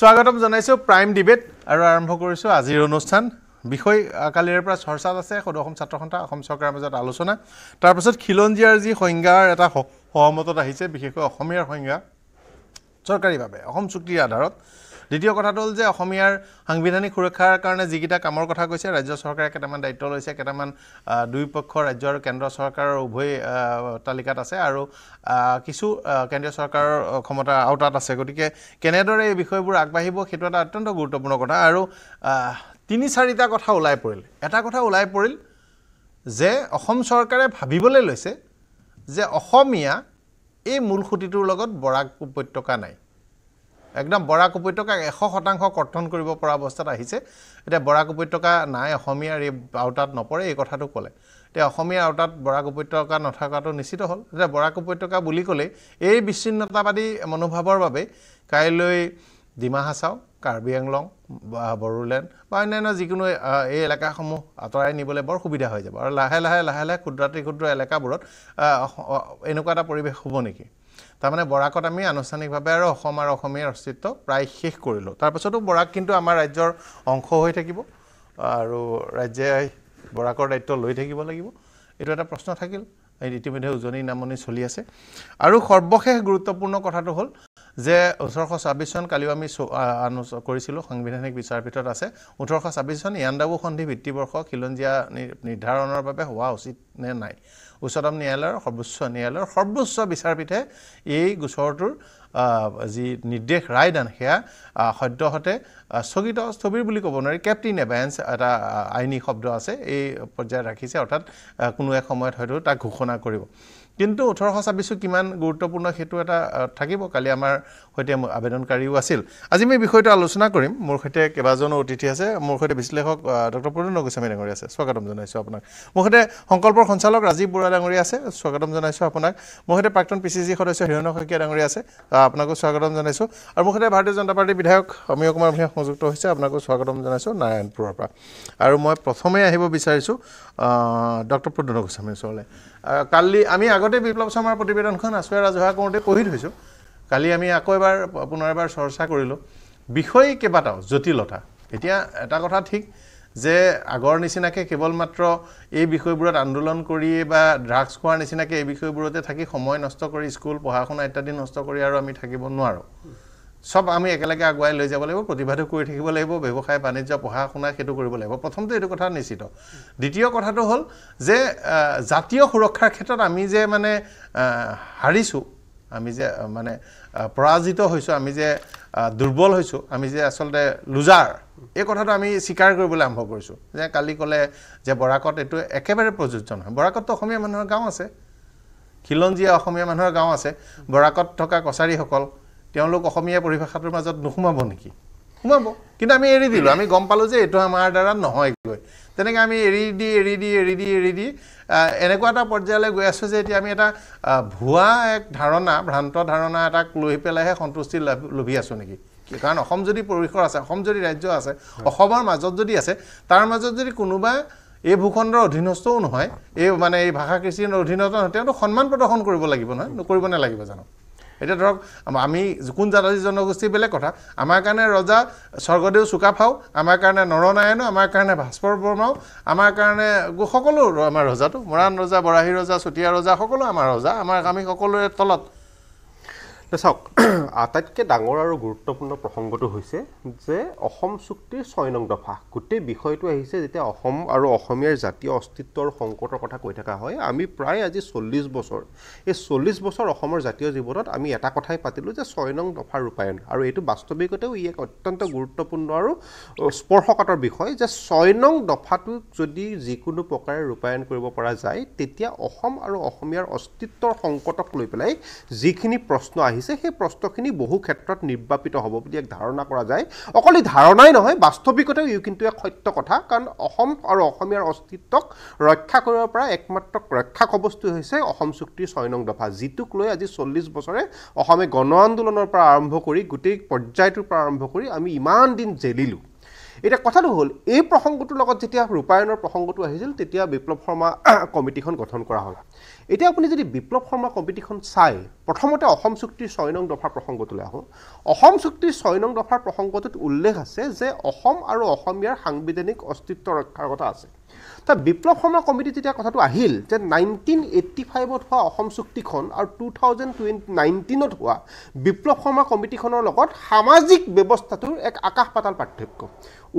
স্বাগতম জানাইছো prime debate আৰু আৰম্ভ কৰিছোঁ আজিৰ অনুষ্ঠান বিষয় কালিৰে পৰা চৰ্চাত আছে সদৌ অসম ছাত্ৰ সন্থা অসম চৰকাৰৰ মাজত আলোচনা তাৰপাছত খিলঞ্জীয়াৰ যি সংজ্ঞাৰ এটা সহমতত আহিছে বিশেষকৈ অসমীয়াৰ সংজ্ঞা চৰকাৰীভাৱে অসম চুক্তিৰ আধাৰত দ্বিতীয় কথাটো হ'ল যে অসমীয়াৰ সাংবিধানিক সুৰক্ষাৰ কাৰণে যিকেইটা কামৰ কথা কৈছে ৰাজ্য চৰকাৰে কেইটামান দায়িত্ব লৈছে কেইটামান দুয়োপক্ষ ৰাজ্য আৰু কেন্দ্ৰ চৰকাৰৰ উভয় তালিকাত আছে আৰু কিছু কেন্দ্ৰীয় চৰকাৰৰ ক্ষমতাৰ আওতাত আছে গতিকে কেনেদৰে এই বিষয়বোৰ আগবাঢ়িব সেইটো এটা অত্যন্ত গুৰুত্বপূৰ্ণ কথা আৰু তিনি চাৰিটা কথা ওলাই পৰিল এটা কথা ওলাই পৰিল যে অসম চৰকাৰে ভাবিবলৈ লৈছে যে অসমীয়া এই মূল সুঁতিটোৰ লগত বৰাক উপত্যকা নাই একদম বৰাক উপত্যকাক এশ শতাংশ কৰ্তন কৰিব পৰা অৱস্থাত আহিছে এতিয়া বৰাক উপত্যকা নাই অসমীয়াৰ এই আওতাত নপৰে এই কথাটো ক'লে এতিয়া অসমীয়াৰ আওতাত বৰাক উপত্যকা নথকাটো নিশ্চিত হ'ল এতিয়া বৰাক উপত্যকা বুলি ক'লে এই বিচ্ছিন্নতাবাদী মনোভাৱৰ বাবে কাইলৈ ডিমা হাচাও কাৰ্বি আংলং বা বড়োলেণ্ড বা অন্যান্য যিকোনো এই এলেকাসমূহ আঁতৰাই নিবলৈ বৰ সুবিধা হৈ যাব আৰু লাহে লাহে লাহে লাহে ক্ষুদ্ৰাতি ক্ষুদ্ৰ এলেকাবোৰত এনেকুৱা এটা পৰিৱেশ হ'ব নেকি তাৰমানে বৰাকত আমি আনুষ্ঠানিকভাৱে আৰু অসম আৰু অসমীয়াৰ অস্তিত্ব প্ৰায় শেষ কৰিলোঁ তাৰপাছতো বৰাক কিন্তু আমাৰ ৰাজ্যৰ অংশ হৈ থাকিব আৰু ৰাজ্যে বৰাকৰ দায়িত্ব লৈ থাকিব লাগিব এইটো এটা প্ৰশ্ন থাকিল ইতিমধ্যে উজনি নামনি চলি আছে আৰু সৰ্বশেষ গুৰুত্বপূৰ্ণ কথাটো হ'ল যে ওঠৰশ ছাব্বিছ চন কালিও আমি আনো কৰিছিলোঁ সাংবিধানিক বিচাৰপীঠত আছে ওঠৰশ ছাব্বিছ চন ইয়াণ্ডাবু সন্ধি ভিত্তিবৰ্ষ খিলঞ্জীয়া নিৰ্ধাৰণৰ বাবে হোৱা উচিত নে নাই উচ্চতম ন্যায়ালয়ৰ সৰ্বোচ্চ ন্যায়ালয়ৰ সৰ্বোচ্চ বিচাৰপীঠে এই গোচৰটোৰ যি নিৰ্দেশ ৰায়দান সেয়া সদ্যহতে স্থগিত স্থবিৰ বুলি ক'ব নোৱাৰি কেপ্টিন এভেঞ্চ এটা আইনী শব্দ আছে এই পৰ্যায়ত ৰাখিছে অৰ্থাৎ কোনো এক সময়ত হয়তো তাক ঘোষণা কৰিব কিন্তু ওঠৰশ ছাব্বিছো কিমান গুৰুত্বপূৰ্ণ সেইটো এটা থাকিব কালি আমাৰ সৈতে আবেদনকাৰীও আছিল আজি মই বিষয়টো আলোচনা কৰিম মোৰ সৈতে কেইবাজনো অতিথি আছে মোৰ সৈতে বিশ্লেষক ডক্টৰ প্ৰদন্ন গোস্বামী ডাঙৰীয়া আছে স্বাগতম জনাইছোঁ আপোনাক মোৰ সৈতে সংকল্পৰ সঞ্চালক ৰাজীৱ বৰুৱা ডাঙৰীয়া আছে স্বাগতম জনাইছোঁ আপোনাক মোৰ সৈতে প্ৰাক্তন পি চি চি সদস্য হিৰণ শইকীয়া ডাঙৰীয়া আছে আপোনাকো স্বাগতম জনাইছোঁ আৰু মোৰ সৈতে ভাৰতীয় জনতা পাৰ্টীৰ বিধায়ক অমীয় কুমাৰ ভূঞা সংযুক্ত হৈছে আপোনাকো স্বাগতম জনাইছোঁ নাৰায়ণপুৰৰ পৰা আৰু মই প্ৰথমে আহিব বিচাৰিছোঁ ডক্টৰ প্ৰদন্ন গোস্বামীৰ ওচৰলৈ কালি আমি আগতে বিপ্লৱ শৰ্মাৰ প্ৰতিবেদনখন আঁচুৱা ৰাজহুৱা কৰোঁতে পঢ়ি থৈছোঁ কালি আমি আকৌ এবাৰ পুনৰ এবাৰ চৰ্চা কৰিলোঁ বিষয় কেইবাটাও জটিলতা এতিয়া এটা কথা ঠিক যে আগৰ নিচিনাকৈ কেৱল মাত্ৰ এই বিষয়বোৰত আন্দোলন কৰিয়ে বা ড্ৰাগছ খোৱাৰ নিচিনাকৈ এই বিষয়বোৰতে থাকি সময় নষ্ট কৰি স্কুল পঢ়া শুনা ইত্যাদি নষ্ট কৰি আৰু আমি থাকিব নোৱাৰোঁ সব আমি একেলগে আগুৱাই লৈ যাব লাগিব প্ৰতিবাদো কৰি থাকিব লাগিব ব্যৱসায় বাণিজ্য পঢ়া শুনা সেইটো কৰিব লাগিব প্ৰথমতে এইটো কথা নিশ্চিত দ্বিতীয় কথাটো হ'ল যে জাতীয় সুৰক্ষাৰ ক্ষেত্ৰত আমি যে মানে হাৰিছোঁ আমি যে মানে পৰাজিত হৈছোঁ আমি যে দুৰ্বল হৈছোঁ আমি যে আচলতে লুজাৰ এই কথাটো আমি স্বীকাৰ কৰিবলৈ আৰম্ভ কৰিছোঁ যে কালি ক'লে যে বৰাকত এইটো একেবাৰে প্ৰযোজ্য নহয় বৰাকতটো অসমীয়া মানুহৰ গাঁও আছে খিলঞ্জীয়া অসমীয়া মানুহৰ গাঁও আছে বৰাকত থকা কছাৰীসকল তেওঁলোক অসমীয়া পৰিভাষাটোৰ মাজত নোসোমাব নেকি সোমাব কিন্তু আমি এৰি দিলোঁ আমি গম পালোঁ যে এইটো আমাৰ দ্বাৰা নহয়গৈ তেনেকৈ আমি এৰি দি এৰি দি এৰি দি এৰি দি এনেকুৱা এটা পৰ্যায়লৈ গৈ আছোঁ যে এতিয়া আমি এটা ভুৱা এক ধাৰণা ভ্ৰান্ত ধাৰণা এটাক লৈ পেলাইহে সন্তুষ্টি লাভ লভি আছোঁ নেকি কাৰণ অসম যদি পৰিসৰ আছে অসম যদি ৰাজ্য আছে অসমৰ মাজত যদি আছে তাৰ মাজত যদি কোনোবা এই ভূখণ্ডৰ অধীনস্থও নহয় এই মানে এই ভাষা কৃষিৰ নহয় তেওঁতো সন্মান প্ৰদৰ্শন কৰিব লাগিব নহয় নকৰিব নালাগিব জানো এতিয়া ধৰক আমি কোন জাতি জনগোষ্ঠী বেলেগ কথা আমাৰ কাৰণে ৰজা স্বৰ্গদেউ চুকাফাও আমাৰ কাৰণে নৰনাৰায়ণ আমাৰ কাৰণে ভাস্কৰ বৰ্মাও আমাৰ কাৰণে সকলো আমাৰ ৰজাটো মৰাণ ৰজা বৰাহী ৰজা চুতীয়া ৰজা সকলো আমাৰ ৰজা আমাৰ আমি সকলোৰে তলত চাওক আটাইতকৈ ডাঙৰ আৰু গুৰুত্বপূৰ্ণ প্ৰসংগটো হৈছে যে অসম চুক্তিৰ ছয় নং দফা গোটেই বিষয়টো আহিছে যেতিয়া অসম আৰু অসমীয়াৰ জাতীয় অস্তিত্ব আৰু সংকটৰ কথা কৈ থকা হয় আমি প্ৰায় আজি চল্লিছ বছৰ এই চল্লিছ বছৰ অসমৰ জাতীয় জীৱনত আমি এটা কথাই পাতিলোঁ যে ছয় নং দফা ৰূপায়ণ আৰু এইটো বাস্তৱিকতেও ই এক অত্যন্ত গুৰুত্বপূৰ্ণ আৰু স্পৰ্শকাতৰ বিষয় যে ছয় নং দফাটোক যদি যিকোনো প্ৰকাৰে ৰূপায়ণ কৰিব পৰা যায় তেতিয়া অসম আৰু অসমীয়াৰ অস্তিত্বৰ সংকটক লৈ পেলাই যিখিনি প্ৰশ্ন আহিছে আহিছে সেই প্ৰশ্নখিনি বহু ক্ষেত্ৰত নিৰ্বাপিত হ'ব বুলি এক ধাৰণা কৰা যায় অকল ধাৰণাই নহয় বাস্তৱিকতাও ইও কিন্তু এক সত্য কথা কাৰণ অসম আৰু অসমীয়াৰ অস্তিত্বক ৰক্ষা কৰিব পৰা একমাত্ৰ ৰক্ষা কবস্তু হৈছে অসম চুক্তিৰ ছয় নং দফা যিটোক লৈ আজি চল্লিছ বছৰে অসমে গণ আন্দোলনৰ পৰা আৰম্ভ কৰি গোটেই পৰ্যায়টোৰ পৰা আৰম্ভ কৰি আমি ইমান দিন জেলিলোঁ এতিয়া কথাটো হ'ল এই প্ৰসংগটোৰ লগত যেতিয়া ৰূপায়ণৰ প্ৰসংগটো আহিছিল তেতিয়া বিপ্লৱ শৰ্মা কমিটিখন গঠন কৰা হ'ল এতিয়া আপুনি যদি বিপ্লৱ শৰ্মা কমিটিখন চাই প্ৰথমতে অসম চুক্তিৰ ছয় নং দফাৰ প্ৰসংগটোলৈ আহোঁ অসম চুক্তিৰ ছয় নং দফাৰ প্ৰসংগটোত উল্লেখ আছে যে অসম আৰু অসমীয়াৰ সাংবিধানিক অস্তিত্ব ৰক্ষাৰ কথা আছে তো বিপ্লৱ শৰ্মা কমিটি যেতিয়া কথাটো আহিল যে নাইনটিন এইটি ফাইভত হোৱা অসম চুক্তিখন আৰু টু থাউজেণ্ড টুৱেণ্টি নাইনটিনত হোৱা বিপ্লৱ শৰ্মা কমিটিখনৰ লগত সামাজিক ব্যৱস্থাটোৰ এক আকাশ পাতাল পাৰ্থক্য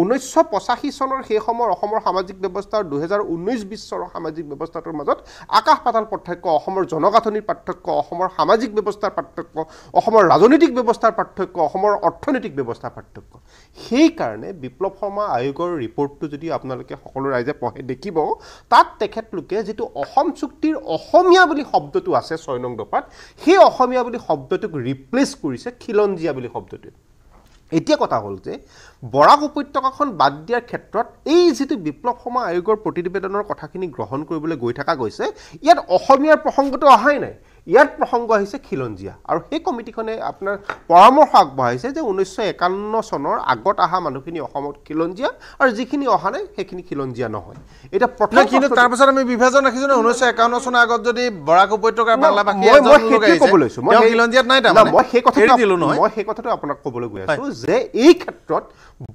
ঊনৈছশ পঁচাশী চনৰ সেই সময়ৰ অসমৰ সামাজিক ব্যৱস্থা আৰু দুহেজাৰ ঊনৈছ চনৰ সামাজিক ব্যৱস্থাটোৰ মাজত আকাশ পাতাল পাৰ্থক্য অসমৰ জনগাঁথনিৰ পাৰ্থক্য অসমৰ সামাজিক ব্যৱস্থাৰ পাৰ্থক্য অসমৰ ৰাজনৈতিক ব্যৱস্থাৰ পাৰ্থক্য অসমৰ অৰ্থনৈতিক ব্যৱস্থাৰ পাৰ্থক্য সেইকাৰণে বিপ্লৱ শৰ্মা আয়োগৰ ৰিপৰ্টটো যদি আপোনালোকে সকলো ৰাইজে পঢ়ে দেখিব তাত তেখেতলোকে যিটো অসম চুক্তিৰ অসমীয়া বুলি শব্দটো আছে ছয় নং দপাত সেই অসমীয়া বুলি শব্দটোক ৰিপ্লেচ কৰিছে খিলঞ্জীয়া বুলি শব্দটোৱে এতিয়া কথা হ'ল যে বৰাক উপত্যকাখন বাদ দিয়াৰ ক্ষেত্ৰত এই যিটো বিপ্লৱ সমা আয়োগৰ প্ৰতিবেদনৰ কথাখিনি গ্ৰহণ কৰিবলৈ গৈ থকা গৈছে ইয়াত অসমীয়াৰ প্ৰসংগটো অহাই নাই ইয়াত প্ৰসংগ আহিছে খিলঞ্জীয়া আৰু সেই কমিটিখনে আপোনাৰ পৰামৰ্শ আগবঢ়াইছে যে ঊনৈছশ একান্ন চনৰ আগত অহা মানুহখিনি অসমত খিলঞ্জীয়া আৰু যিখিনি অহা নাই সেইখিনি খিলঞ্জীয়া নহয় এতিয়া প্ৰথম কিন্তু তাৰপিছত আমি বিভাজন ৰাখিছোঁ ঊনৈছশ একাৱন্ন চনৰ আগত যদি বৰাক উপত্যকাৰ মই সেই কথাটো আপোনাক ক'বলৈ গৈ আছো যে এই ক্ষেত্ৰত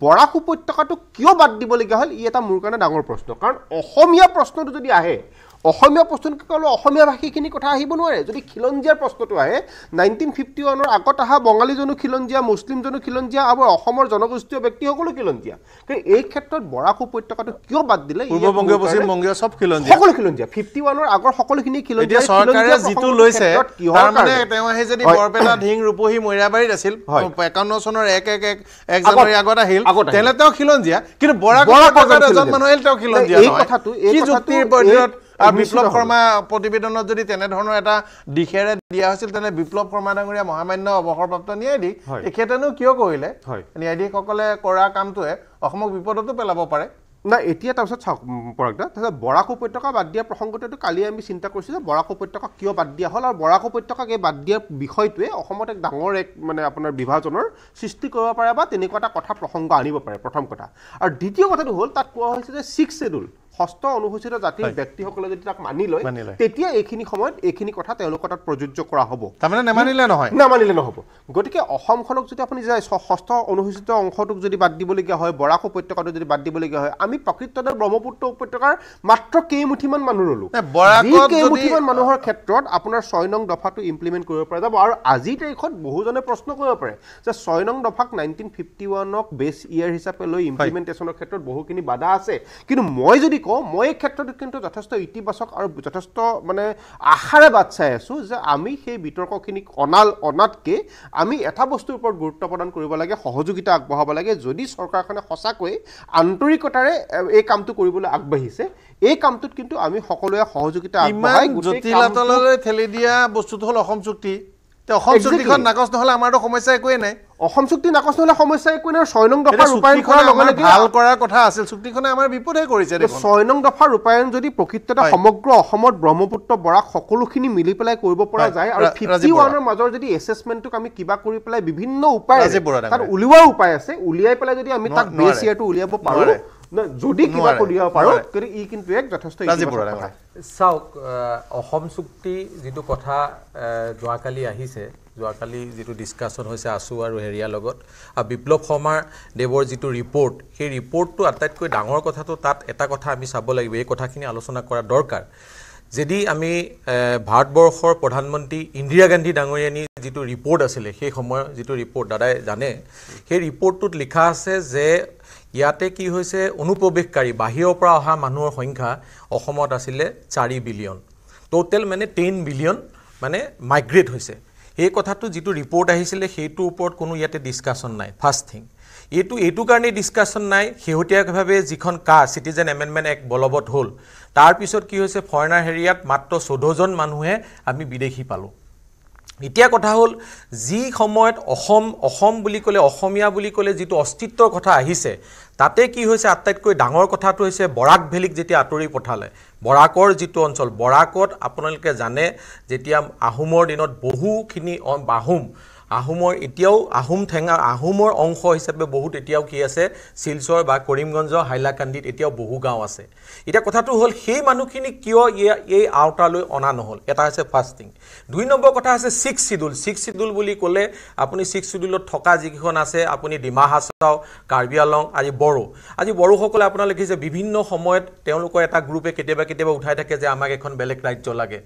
বৰাক উপত্যকাটো কিয় বাদ দিবলগীয়া হ'ল ই এটা মোৰ কাৰণে ডাঙৰ প্ৰশ্ন কাৰণ অসমীয়া প্ৰশ্নটো যদি আহে অসমীয়া প্ৰশ্ন ক'লে অসমীয়া ভাষীখিনি কথা আহিব নোৱাৰে যদি খিলঞ্জীয়াৰ প্ৰশ্নটো আহে নাইনটিন ফিফটি ওৱানৰ আগত অহা বঙালীজনো খিলঞ্জীয়া মুছলিমজনো খিলঞ্জীয়া আৰু অসমৰ জনগোষ্ঠীয় ব্যক্তি সকলো খিলঞ্জীয়া গতিকে এই ক্ষেত্ৰত বৰাক উপত্যকাটো কিয় বাদ দিলে ফিফটি ওৱানৰ আগৰ সকলোখিনি খিলঞ্জীয়া তেওঁ আহি যদি বৰপেটা ঢিং ৰূপহী মৈৰাবাৰীত আছিল একাৱন্ন চনৰ এক এক এক এক আগত আহিল তেওঁ খিলঞ্জীয়া কিন্তু বৰাক এজন মানুহ আহিল তেওঁ খিলঞ্জীয়া এই কথাটো আৰু বিপ্লৱ শৰ্মা প্ৰতিবেদনত যদি তেনেধৰণৰ এটা দিশেৰে দিয়া হৈছিল তেনে বিপ্লৱ শৰ্মা ডাঙৰীয়া মহামান্য অৱসৰপ্ৰাপ্ত ন্যায়াধীশ তেখেতেনো কিয় কৰিলে ন্যায়াধীশসকলে কৰা কামটোৱে অসমক বিপদতো পেলাব পাৰে না এতিয়া তাৰপিছত চাওক পৰাগদা তাৰপিছত বৰাক উপত্যকা বাদ দিয়া প্ৰসংগটোতো কালি আমি চিন্তা কৰিছোঁ যে বৰাক উপত্যকা কিয় বাদ দিয়া হ'ল আৰু বৰাক উপত্যকাক এই বাদ দিয়া বিষয়টোৱে অসমত এক ডাঙৰ এক মানে আপোনাৰ বিভাজনৰ সৃষ্টি কৰিব পাৰে বা তেনেকুৱা এটা কথা প্ৰসংগ আনিব পাৰে প্ৰথম কথা আৰু দ্বিতীয় কথাটো হ'ল তাত কোৱা হৈছে যে ছিক্স শ্বেডুল ষষ্ঠ অনুসূচিত জাতিৰ ব্যক্তিসকলে যদি তাক মানি লয় তেতিয়া এইখিনি সময়ত এইখিনি কথা তেওঁলোকৰ তাত প্ৰযোজ্য কৰা হ'ব তাৰমানে নামানিলে নহয় নামানিলে নহ'ব গতিকে অসমখনক যদি আপুনি যায় ষষ্ঠ অনুসূচিত অংশটোক যদি বাদ দিবলগীয়া হয় বৰাক উপত্যকাটো যদি বাদ দিবলগীয়া হয় আমি প্ৰকৃততে ব্ৰহ্মপুত্ৰ উপত্যকাৰ মাত্ৰ কেইমুঠিমান মানুহ ৰ'লো কেইমুঠিমান মানুহৰ ক্ষেত্ৰত আপোনাৰ ছয় নং দফাটো ইমপ্লিমেণ্ট কৰিব পৰা যাব আৰু আজিৰ তাৰিখত বহুজনে প্ৰশ্ন কৰিব পাৰে যে ছয় নং দফাক নাইনটিন ফিফটি ওৱানক বেছ ইয়াৰ হিচাপে লৈ ইমপ্লিমেণ্টেশ্যনৰ ক্ষেত্ৰত বহুখিনি বাধা আছে কিন্তু মই যদি কওঁ মই এই ক্ষেত্ৰত কিন্তু যথেষ্ট ইতিবাচক আৰু যথেষ্ট মানে আশাৰে বাট চাই আছোঁ যে আমি সেই বিতৰ্কখিনিক অনাল অনাতকৈ আমি এটা বস্তুৰ ওপৰত গুৰুত্ব প্ৰদান কৰিব লাগে সহযোগিতা আগবঢ়াব লাগে যদি চৰকাৰখনে সঁচাকৈ আন্তৰিকতাৰে এই কামটো কৰিবলৈ আগবাঢ়িছে এই কামটোত কিন্তু আমি সকলোৱে সহযোগিতা আগবঢ়াই ঠেলি দিয়া বস্তুটো হ'ল অসম চুক্তি অসম চুক্তিখন নাকচ নহ'লে আমাৰতো সমস্যা একোৱেই নাই অসম চুক্তি নাকচ নহলে সমস্যা একো নাই ছয় নং দফা ৰূপায়ণ কৰাৰ লগে লগে ভাল কৰাৰ কথা আছিল চুক্তিখনে আমাৰ বিপদে কৰিছে ছয় নং দফা ৰূপায়ণ যদি প্ৰকৃততে সমগ্ৰ অসমত ব্ৰহ্মপুত্ৰ বৰাক সকলোখিনি মিলি পেলাই কৰিব পৰা যায় আৰু ফিফটি ওৱানৰ মাজৰ যদি এছেচমেণ্টটোক আমি কিবা কৰি পেলাই বিভিন্ন উপায় আছে তাত উলিওৱাৰ উপায় আছে উলিয়াই পেলাই যদি আমি তাক বেছ ইয়াৰটো উলিয়াব পাৰোঁ যদি কিবা উলিয়াব পাৰোঁ কিন্তু ই কিন্তু এক যথেষ্ট চাওক অসম চুক্তি যিটো কথা যোৱাকালি আহিছে যোৱাকালি যিটো ডিছকাশ্যন হৈছে আছু আৰু হেৰিয়াৰ লগত আৰু বিপ্লৱ শৰ্মাৰ দেৱৰ যিটো ৰিপৰ্ট সেই ৰিপৰ্টটো আটাইতকৈ ডাঙৰ কথাটো তাত এটা কথা আমি চাব লাগিব এই কথাখিনি আলোচনা কৰা দৰকাৰ যদি আমি ভাৰতবৰ্ষৰ প্ৰধানমন্ত্ৰী ইন্দিৰা গান্ধী ডাঙৰীয়ানী যিটো ৰিপৰ্ট আছিলে সেই সময়ৰ যিটো ৰিপৰ্ট দাদাই জানে সেই ৰিপৰ্টটোত লিখা আছে যে ইয়াতে কি হৈছে অনুপ্ৰৱেশকাৰী বাহিৰৰ পৰা অহা মানুহৰ সংখ্যা অসমত আছিলে চাৰি বিলিয়ন ট'টেল মানে টেন বিলিয়ন মানে মাইগ্ৰেট হৈছে সেই কথাটো যিটো ৰিপৰ্ট আহিছিলে সেইটোৰ ওপৰত কোনো ইয়াতে ডিছকাশ্যন নাই ফাৰ্ষ্ট থিং এইটো এইটো কাৰণেই ডিছকাশ্যন নাই শেহতীয়াভাৱে যিখন কা চিটিজেন এমেণ্ডমেণ্ট এক্ট বলবৎ হ'ল তাৰপিছত কি হৈছে ফৰেনাৰ হেৰিয়াত মাত্ৰ চৈধ্যজন মানুহে আমি বিদেশী পালোঁ এতিয়া কথা হ'ল যি সময়ত অসম অসম বুলি ক'লে অসমীয়া বুলি ক'লে যিটো অস্তিত্বৰ কথা আহিছে তাতে কি হৈছে আটাইতকৈ ডাঙৰ কথাটো হৈছে বৰাক ভেলিক যেতিয়া আঁতৰি পঠালে বৰাকৰ যিটো অঞ্চল বৰাকত আপোনালোকে জানে যেতিয়া আহোমৰ দিনত বহুখিনি আহোম আহোমৰ এতিয়াও আহোম ঠেঙা আহোমৰ অংশ হিচাপে বহুত এতিয়াও কি আছে শিলচৰ বা কৰিমগঞ্জ হাইলাকান্দিত এতিয়াও বহু গাঁও আছে এতিয়া কথাটো হ'ল সেই মানুহখিনিক কিয় এই আওতালৈ অনা নহ'ল এটা হৈছে ফাৰ্ষ্ট থিং দুই নম্বৰ কথা হৈছে ছিক্স শ্বিডুল ছিক্স চিডুল বুলি ক'লে আপুনি ছিক্স চিডুলত থকা যিকেইখন আছে আপুনি ডিমা হাচাও কাৰ্বি আলং আজি বড়ো আজি বড়োসকলে আপোনাৰ লিখিছে বিভিন্ন সময়ত তেওঁলোকৰ এটা গ্ৰুপে কেতিয়াবা কেতিয়াবা উঠাই থাকে যে আমাক এখন বেলেগ ৰাজ্য লাগে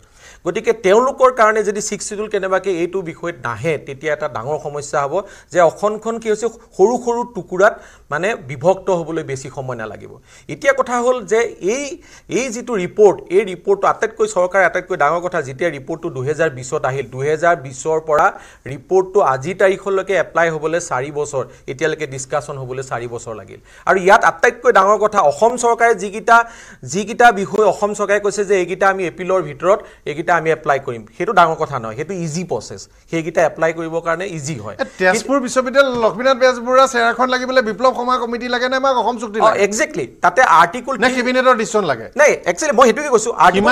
গতিকে তেওঁলোকৰ কাৰণে যদি ছিক্স চিডিউল কেনেবাকৈ এইটো বিষয়ত নাহে তেতিয়া এটা ডাঙৰ সমস্যা হ'ব যে অসমখন কি হৈছে সৰু সৰু টুকুৰাত মানে বিভক্ত হ'বলৈ বেছি সময় নালাগিব এতিয়া কথা হ'ল যে এই এই যিটো ৰিপৰ্ট এই ৰিপৰ্টটো আটাইতকৈ চৰকাৰে আটাইতকৈ ডাঙৰ কথা যেতিয়া ৰিপৰ্টটো দুহেজাৰ বিছত আহিল দুহেজাৰ বিছৰ পৰা ৰিপৰ্টটো আজি তাৰিখলৈকে এপ্লাই হ'বলৈ চাৰি বছৰ এতিয়ালৈকে ডিছকাশ্যন হ'বলৈ চাৰি বছৰ লাগিল আৰু ইয়াত আটাইতকৈ ডাঙৰ কথা অসম চৰকাৰে যিকেইটা যিকেইটা বিষয় অসম চৰকাৰে কৈছে যে এইকেইটা আমি এপিলৰ ভিতৰত সেইকেইটা আমি এপ্লাই কৰিম সেইটো ডাঙৰ কথা নহয় সেইটো ইজি প্ৰচেছ সেইকেইটা এপ্লাই কৰিবৰ কাৰণে ইজি হয় তেজপুৰ বিশ্ববিদ্যালয় লক্ষ্মীনাথ বেজবৰুৱা চেৰাখন লাগিবলৈ বিপ্লৱ সমা কমিটি লাগে নে আমাক অসম চুক্তি এক্সেক্টলি তাতে আৰ্টিকল নে কেবিনেটৰ ডিচিশ্যন লাগে নাই একচুৱেলি মই সেইটোকে কৈছো আৰ্টিকল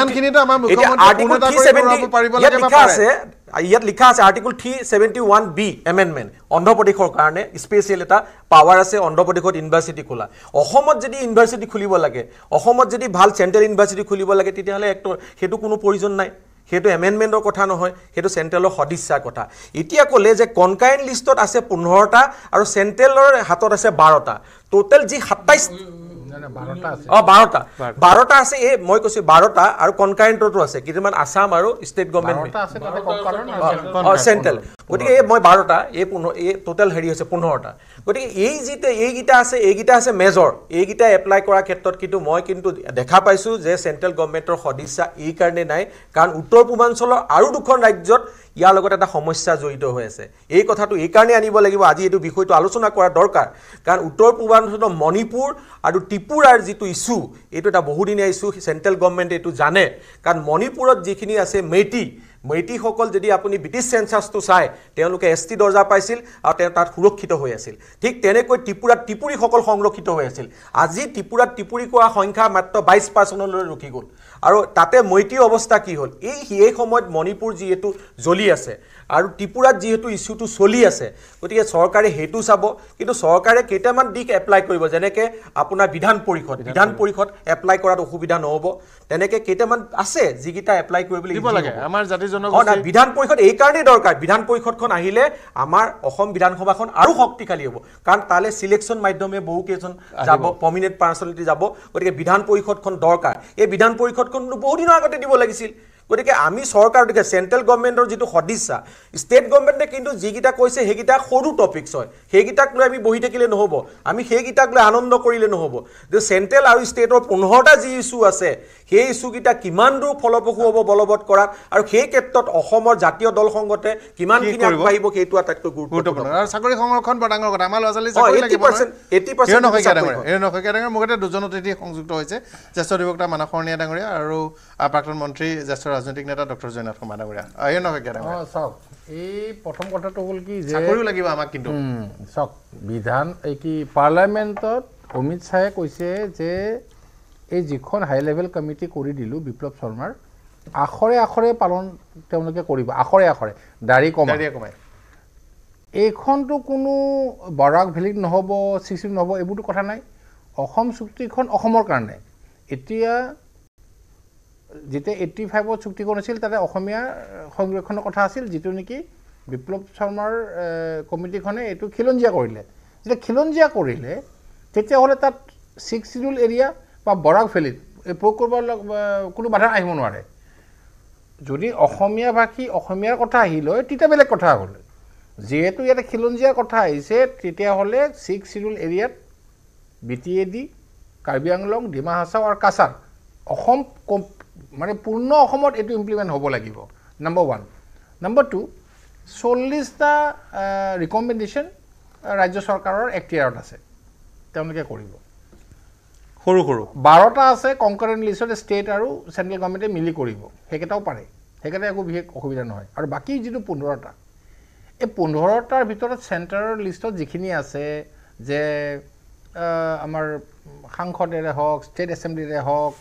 আছে ইয়াত লিখা আছে article three seventy one B amendment অন্ধ্ৰপ্ৰদেশৰ কাৰণে স্পেচিয়েল এটা পাৱাৰ আছে অন্ধ্ৰপ্ৰদেশত ইউনিভাৰ্চিটি খোলা অসমত যদি ইউনিভাৰ্চিটি খুলিব লাগে অসমত যদি ভাল চেণ্ট্ৰেল ইউনিভাৰ্চিটি খুলিব লাগে তেতিয়াহ'লে এক সেইটো কোনো প্ৰয়োজন নাই সেইটো এমেণ্ডমেণ্টৰ কথা নহয় সেইটো চেণ্ট্ৰেলৰ সদিচ্ছাৰ কথা এতিয়া ক'লে যে কনকাইন লিষ্টত আছে পোন্ধৰটা আৰু চেণ্ট্ৰেলৰ হাতত আছে বাৰটা টোটেল যি সাতাইছ বাৰটা আছে এই মই কৈছো বাৰটা আৰু কনকাৰেণ্টতো আছে কেইটামান আছাম আৰু ষ্টেট গভৰ্ণমেণ্ট চেণ্ট্ৰেল গতিকে এই মই বাৰটা এই পোন্ধৰ এই টোটেল হেৰি হৈছে পোন্ধৰটা গতিকে এই যিটো এইকেইটা আছে এইকেইটা আছে মেজৰ এইকেইটা এপ্লাই কৰাৰ ক্ষেত্ৰত কিন্তু মই কিন্তু দেখা পাইছোঁ যে চেণ্ট্ৰেল গভৰ্ণমেণ্টৰ সদিচ্ছা এইকাৰণেই নাই কাৰণ উত্তৰ পূৰ্বাঞ্চলৰ আৰু দুখন ৰাজ্যত ইয়াৰ লগত এটা সমস্যা জড়িত হৈ আছে এই কথাটো এইকাৰণেই আনিব লাগিব আজি এইটো বিষয়টো আলোচনা কৰা দৰকাৰ কাৰণ উত্তৰ পূৰ্বাঞ্চলৰ মণিপুৰ আৰু ত্ৰিপুৰাৰ যিটো ইছ্যু এইটো এটা বহুদিনীয়া ইছ্যু চেণ্ট্ৰেল গভৰ্ণমেণ্টে এইটো জানে কাৰণ মণিপুৰত যিখিনি আছে মেটি মৈতীসকল যদি আপুনি ব্ৰিটিছ চেঞ্চাৰ্ছটো চায় তেওঁলোকে এছ টি দৰ্জা পাইছিল আৰু তেওঁ তাত সুৰক্ষিত হৈ আছিল ঠিক তেনেকৈ ত্ৰিপুৰাত ত্ৰিপুৰীসকল সংৰক্ষিত হৈ আছিল আজি ত্ৰিপুৰাত ত্ৰিপুৰী কোৱা সংখ্যা মাত্ৰ বাইছ পাৰ্চেণ্টলৈ ৰখি গ'ল আৰু তাতে মৈত্ৰীৰ অৱস্থা কি হ'ল এই সেই সময়ত মণিপুৰ যিহেতু জ্বলি আছে আৰু ত্ৰিপুৰাত যিহেতু ইছ্যুটো চলি আছে গতিকে চৰকাৰে সেইটো চাব কিন্তু চৰকাৰে কেইটামান দিশ এপ্লাই কৰিব যেনেকৈ আপোনাৰ বিধান পৰিষদ বিধান পৰিষদ এপ্লাই কৰাত অসুবিধা নহ'ব তেনেকৈ কেইটামান আছে যিকেইটা এপ্লাই কৰিবলৈ আমাৰ জাতি জনগোষ্ঠী বিধান পৰিষদ এইকাৰণেই দৰকাৰ বিধান পৰিষদখন আহিলে আমাৰ অসম বিধানসভাখন আৰু শক্তিশালী হ'ব কাৰণ তালৈ চিলেকশ্যন মাধ্যমে বহুকেইজন যাব পমিনেণ্ট পাৰ্চনেলিটি যাব গতিকে বিধান পৰিষদখন দৰকাৰ এই বিধান পৰিষদখন বহুদিনৰ আগতে দিব লাগিছিল গতিকে আমি চৰকাৰ গতিকে চেণ্ট্ৰেল গভৰ্ণমেণ্টৰ যিটো সদিচ্ছা ষ্টেট গভমেণ্টে কিন্তু যিকেইটা কৈছে সেইকেইটা সৰু টপিকছ হয় সেইকেইটাক লৈ আমি বহি থাকিলে নহ'ব আমি সেইকেইটাক লৈ আনন্দ কৰিলে নহ'ব যে চেণ্ট্ৰেল আৰু ষ্টেটৰ পোন্ধৰটা যি ইছ্যু আছে সেই ইছ্যুকেইটা কিমান দূৰ ফলপ্ৰসূ হ'ব বলবৎ কৰাত আৰু সেই ক্ষেত্ৰত অসমৰ জাতীয় দল সংগতে কিমান আগবাঢ়িব সেইটো আটাইতকৈ গুৰুত্বপূৰ্ণ সংযুক্ত হৈছে জ্যেষ্ঠ অধিবক্তা মানসৰণীয়া ডাঙৰীয়া আৰু প্ৰাক্তন মন্ত্ৰী জ্যেষ্ঠ ৰাজনৈতিক নেতা ডক্টৰ জয়নাথ সমাদাগুৰীয়া চাওক বিধান এই কি পাৰ্লামেণ্টত অমিত শ্বাহে কৈছে যে এই যিখন হাই লেভেল কমিটি কৰি দিলোঁ বিপ্লৱ শৰ্মাৰ আখৰে আখৰে পালন তেওঁলোকে কৰিব আখৰে আখৰে দাৰি কমাই এইখনতো কোনো বৰাক ভেলিক নহ'ব চি চি নহ'ব এইবোৰতো কথা নাই অসম চুক্তিখন অসমৰ কাৰণে এতিয়া যেতিয়া এইটি ফাইভত চুক্তি কৰিছিল তাতে অসমীয়া সংৰক্ষণৰ কথা আছিল যিটো নেকি বিপ্লৱ শৰ্মাৰ কমিটিখনে এইটো খিলঞ্জীয়া কৰিলে যেতিয়া খিলঞ্জীয়া কৰিলে তেতিয়াহ'লে তাত ছিক্স চিডিউল এৰিয়া বা বৰাক ভেলীত প্ৰয়োগ কৰিব কোনো বাধা আহিব নোৱাৰে যদি অসমীয়া ভাষী অসমীয়াৰ কথা আহিল হয় তেতিয়া বেলেগ কথা হ'ল যিহেতু ইয়াতে খিলঞ্জীয়া কথা আহিছে তেতিয়াহ'লে ছিক্স চিডিউল এৰিয়াত B T A D Karbi Anglong Dima Hasao আৰু কাছাৰ অসম মানে পূৰ্ণ অসমত এইটো ইমপ্লিমেণ্ট হ'ব লাগিব নম্বৰ ওৱান নম্বৰ টু চল্লিছটা ৰিকমেণ্ডেশ্যন ৰাজ্য চৰকাৰৰ এক্তিয়াৰত আছে তেওঁলোকে কৰিব সৰু সৰু বাৰটা আছে কংকাৰেণ্ট লিষ্টত ষ্টেট আৰু চেণ্ট্ৰেল গভৰ্ণমেণ্টে মিলি কৰিব সেইকেইটাও পাৰে সেইকেইটা একো বিশেষ অসুবিধা নহয় আৰু বাকী যিটো পোন্ধৰটা এই পোন্ধৰটাৰ ভিতৰত চেণ্টাৰৰ লিষ্টত যিখিনি আছে যে আমাৰ সাংসদেৰে হওক ষ্টেট এছেম্বলিৰে হওক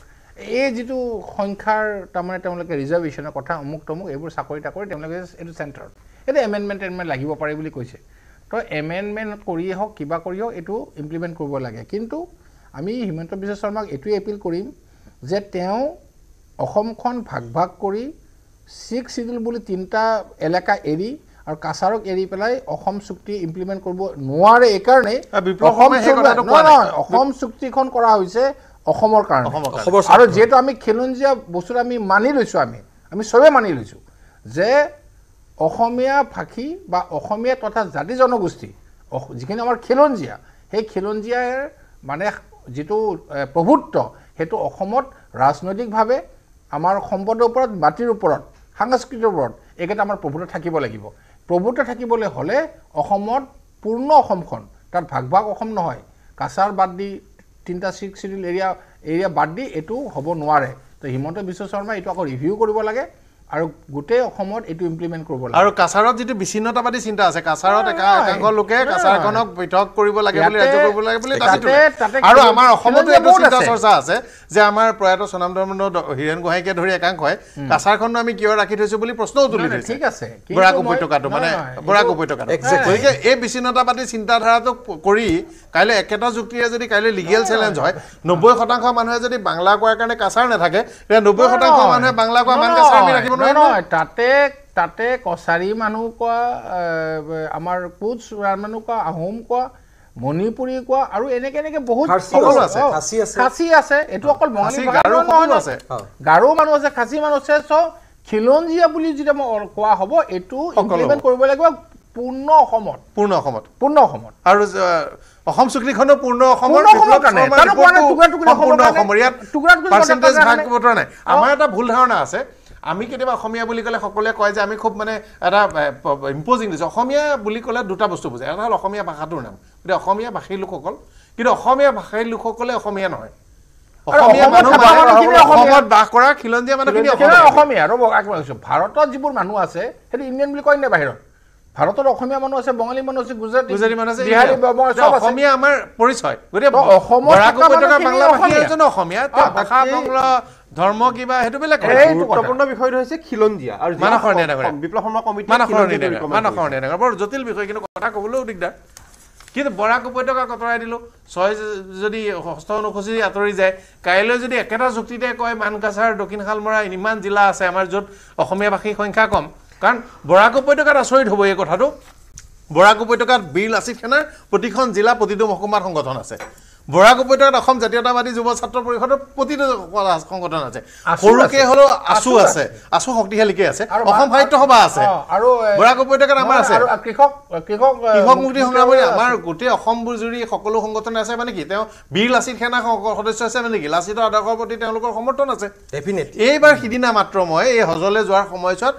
এই যিটো সংখ্যাৰ তাৰমানে তেওঁলোকে ৰিজাৰ্ভেশ্যনৰ কথা অমুক তমুক এইবোৰ চাকৰি তাকৰি তেওঁলোকে এইটো চেণ্টাৰত এইটো এমেণ্ডমেণ্ট এমেণ্ট লাগিব পাৰে বুলি কৈছে তো এমেণ্ডমেণ্ট কৰিয়ে হওক কিবা কৰি হওক এইটো ইমপ্লিমেণ্ট কৰিব লাগে কিন্তু আমি হিমন্ত বিশ্ব শৰ্মাক এইটোৱেই এপিল কৰিম যে তেওঁ অসমখন ভাগ ভাগ কৰি ছিক্স চিডিউল বুলি তিনিটা এলেকা এৰি আৰু কাছাৰক এৰি পেলাই অসম চুক্তি ইমপ্লিমেণ্ট কৰিব নোৱাৰে এইকাৰণেই অসম চুক্তিখন কৰা হৈছে অসমৰ কাৰণে আৰু যিহেতু আমি খেলঞ্জীয়া বস্তুটো আমি মানি লৈছোঁ আমি আমি চবেই মানি লৈছোঁ যে অসমীয়া ভাষী বা অসমীয়া তথা জাতি জনগোষ্ঠী যিখিনি আমাৰ খেলঞ্জীয়া সেই খেলঞ্জীয়াৰ মানে যিটো প্ৰভুত্ব সেইটো অসমত ৰাজনৈতিকভাৱে আমাৰ সম্পদৰ ওপৰত মাটিৰ ওপৰত সাংস্কৃতিৰ ওপৰত এইকেইটা আমাৰ প্ৰভুত্ব থাকিব লাগিব প্ৰভুত্ব থাকিবলৈ হ'লে অসমত পূৰ্ণ অসমখন তাত ভাগ ভাগ অসম নহয় কাছাৰ বাদ দি তিনিটা ছিক্স চিডিউল এৰিয়া এৰিয়া বাদ দি এইটো হ'ব নোৱাৰে তো হিমন্ত বিশ্ব শৰ্মাই এইটো আকৌ ৰিভিউ কৰিব লাগে আৰু গোটেই অসমত এইটো ইমপ্লিমেণ্ট কৰিব লাগে আৰু কাছাৰত যিটো বিচ্ছিন্নতাবাদী চিন্তা আছে কাছাৰত একাংশ লোকে কাছাৰখনক পৃথক কৰিব লাগে বুলি ৰাজ্য কৰিব লাগে বুলি আৰু আমাৰ অসমতো এইটো চিন্তা চৰ্চা আছে যে আমাৰ প্ৰয়াত সোনাম ধৰ্ম হীৰেণ গোহাঁইকে ধৰি একাংশই কাছাৰখননো আমি কিয় ৰাখি থৈছো বুলি প্ৰশ্নও তুলি থৈছে ঠিক আছে বৰাক উপত্যকাটো মানে বৰাক উপত্যকাটো গতিকে এই বিচ্ছিন্নতাবাদী চিন্তাধাৰাটো কৰি কাইলৈ একেটা যুক্তিৰে যদি কাইলৈ লিগেল চেলেঞ্জ হয় নব্বৈ শতাংশ মানুহে যদি বাংলা কোৱাৰ কাৰণে কাছাৰ নাথাকে তেতিয়া নব্বৈ শতাংশ মানুহে বাংলা কোৱা মানুহে ৰাখিব তাতে তাতে কছাৰী মানুহ কোৱা আমাৰ কোচ মানুহ কোৱা আহোম কোৱা মণিপুৰী কোৱা আৰু এনেকে এনেকে বহুত খাচী আছে এইটো অকল গাৰো মানুহ আছে খাচী মানুহ আছে চ' খিলঞ্জীয়া বুলি যেতিয়া মই কোৱা হ'ব এইটো ইমপ্লিমেণ্ট কৰিব লাগিব পূৰ্ণ অসমত পূৰ্ণ অসমত পূৰ্ণ অসমত আৰু অসম চুক্তিখনো পূৰ্ণ অসমৰ পূৰ্ণ অসমৰ নাই আমাৰ এটা ভুল ধাৰণা আছে আমি কেতিয়াবা অসমীয়া বুলি ক'লে সকলোৱে কয় যে আমি খুব মানে এটা ইম্পজিং দিছোঁ অসমীয়া বুলি ক'লে দুটা বস্তু বুজায় এটা হ'ল অসমীয়া ভাষাটোৰ নাম গতিকে অসমীয়া ভাষীৰ লোকসকল কিন্তু অসমীয়া ভাষীৰ লোকসকলে অসমীয়া নহয় ভাৰতত যিবোৰ মানুহ আছে সেইটো ইণ্ডিয়ান বুলি কয় নে বাহিৰত ভাৰতত অসমীয়া মানুহ আছে বঙালী মানুহ আছে গুজৰাটী মানুহ আছে অসমীয়া আমাৰ পৰিচয় গতিকে অসমৰ বাংলা অসমীয়া ধৰ্ম কিবা সেইটো বেলেগ গুৰুত্বপূৰ্ণ বিষয়টো হৈছে খিলঞ্জীয়া আৰু মানসৰ নিৰ্ণয় বিপ্লৱ শৰ্মা কমিটি মানসৰ নিৰ্ণয় মানসৰ নিৰ্ণয় বৰ জটিল বিষয় কিন্তু কথা ক'বলৈও দিগদাৰ কিন্তু বৰাক উপত্যকাক আঁতৰাই দিলোঁ ছয় যদি হস্ত অনুসূচী আঁতৰি যায় কাইলৈ যদি একেটা যুক্তিতে কয় মানকাছাৰ দক্ষিণ শালমৰা ইমান জিলা আছে আমাৰ য'ত অসমীয়া অসমীয়াভাষীৰ সংখ্যা কম কাৰণ বৰাক উপত্যকাত আচৰিত হ'ব এই কথাটো বৰাক উপত্যকাত বীৰ লাচিত সেনাৰ প্ৰতিখন জিলা প্ৰতিটো মহকুমাৰ সংগঠন আছে বৰাক উপত্যকাত অসম জাতীয়তাবাদী যুৱ ছাত্ৰ পৰিষদৰ প্ৰতিটো সংগঠন আছে সৰুকে হলেও আছো আছে আছো শক্তিশালীকে আছে অসম সাহিত্য সভা আছে আৰু বৰাক উপত্যকাত আমাৰ আছে কৃষক মুক্তি সংগ্ৰামী আমাৰ গোটেই অসম জুৰি সকলো সংগঠন আছে মানে কি তেওঁ বীৰ লাচিত সেনা সদস্য আছে মানে কি লাচিতৰ আদৰ্শৰ প্ৰতি তেওঁলোকৰ সমৰ্থন আছে এইবাৰ সিদিনা মাত্ৰ মই এই হজলে যোৱাৰ সময়ছোৱাত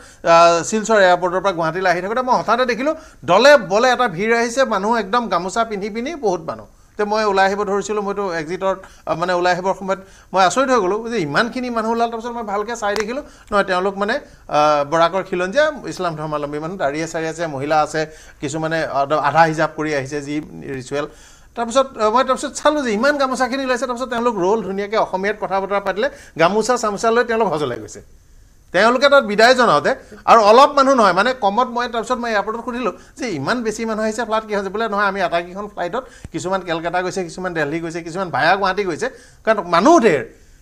শিলচৰ এয়াৰপৰ্টৰ পৰা গুৱাহাটীলৈ আহি থাকোঁতে মই হঠাতে দেখিলোঁ দলে বলে এটা ভিৰ আহিছে মানুহ একদম গামোচা পিন্ধি পিনি বহুত মানুহ তে মই ওলাই আহিব ধৰিছিলোঁ মইতো এক্সিটত মানে ওলাই আহিবৰ সময়ত মই আচৰিত হৈ গ'লোঁ যে ইমানখিনি মানুহ ওলাল তাৰপিছত মই ভালকৈ চাই দেখিলোঁ নহয় তেওঁলোক মানে বৰাকৰ খিলঞ্জীয়া ইছলাম ধৰ্মাৱলম্বী মানুহ দাঢ়িয়ে চাৰি আছে মহিলা আছে কিছুমানে আধা হিচাপ কৰি আহিছে যি ৰিচুৱেল তাৰপিছত মই তাৰপিছত চালোঁ যে ইমান গামোচাখিনি ওলাইছে তাৰপিছত তেওঁলোক ৰ'ল ধুনীয়াকৈ অসমীয়াত কথা বতৰা পাতিলে গামোচা চামোচা লৈ তেওঁলোক হজলাই গৈছে তেওঁলোকে তাত বিদায় জনাওঁতে আৰু অলপ মানুহ নহয় মানে কমত মই তাৰপিছত মই এয়াৰপৰ্টত সুধিলোঁ যে ইমান বেছি মানুহ আহিছে ফ্লাইট কি হৈছে বোলে নহয় আমি আটাইকেইখন ফ্লাইটত কিছুমান কেলকাতা গৈছে কিছুমান দেলহি গৈছে কিছুমান ভায়া গুৱাহাটী গৈছে কাৰণ মানুহ ধেৰ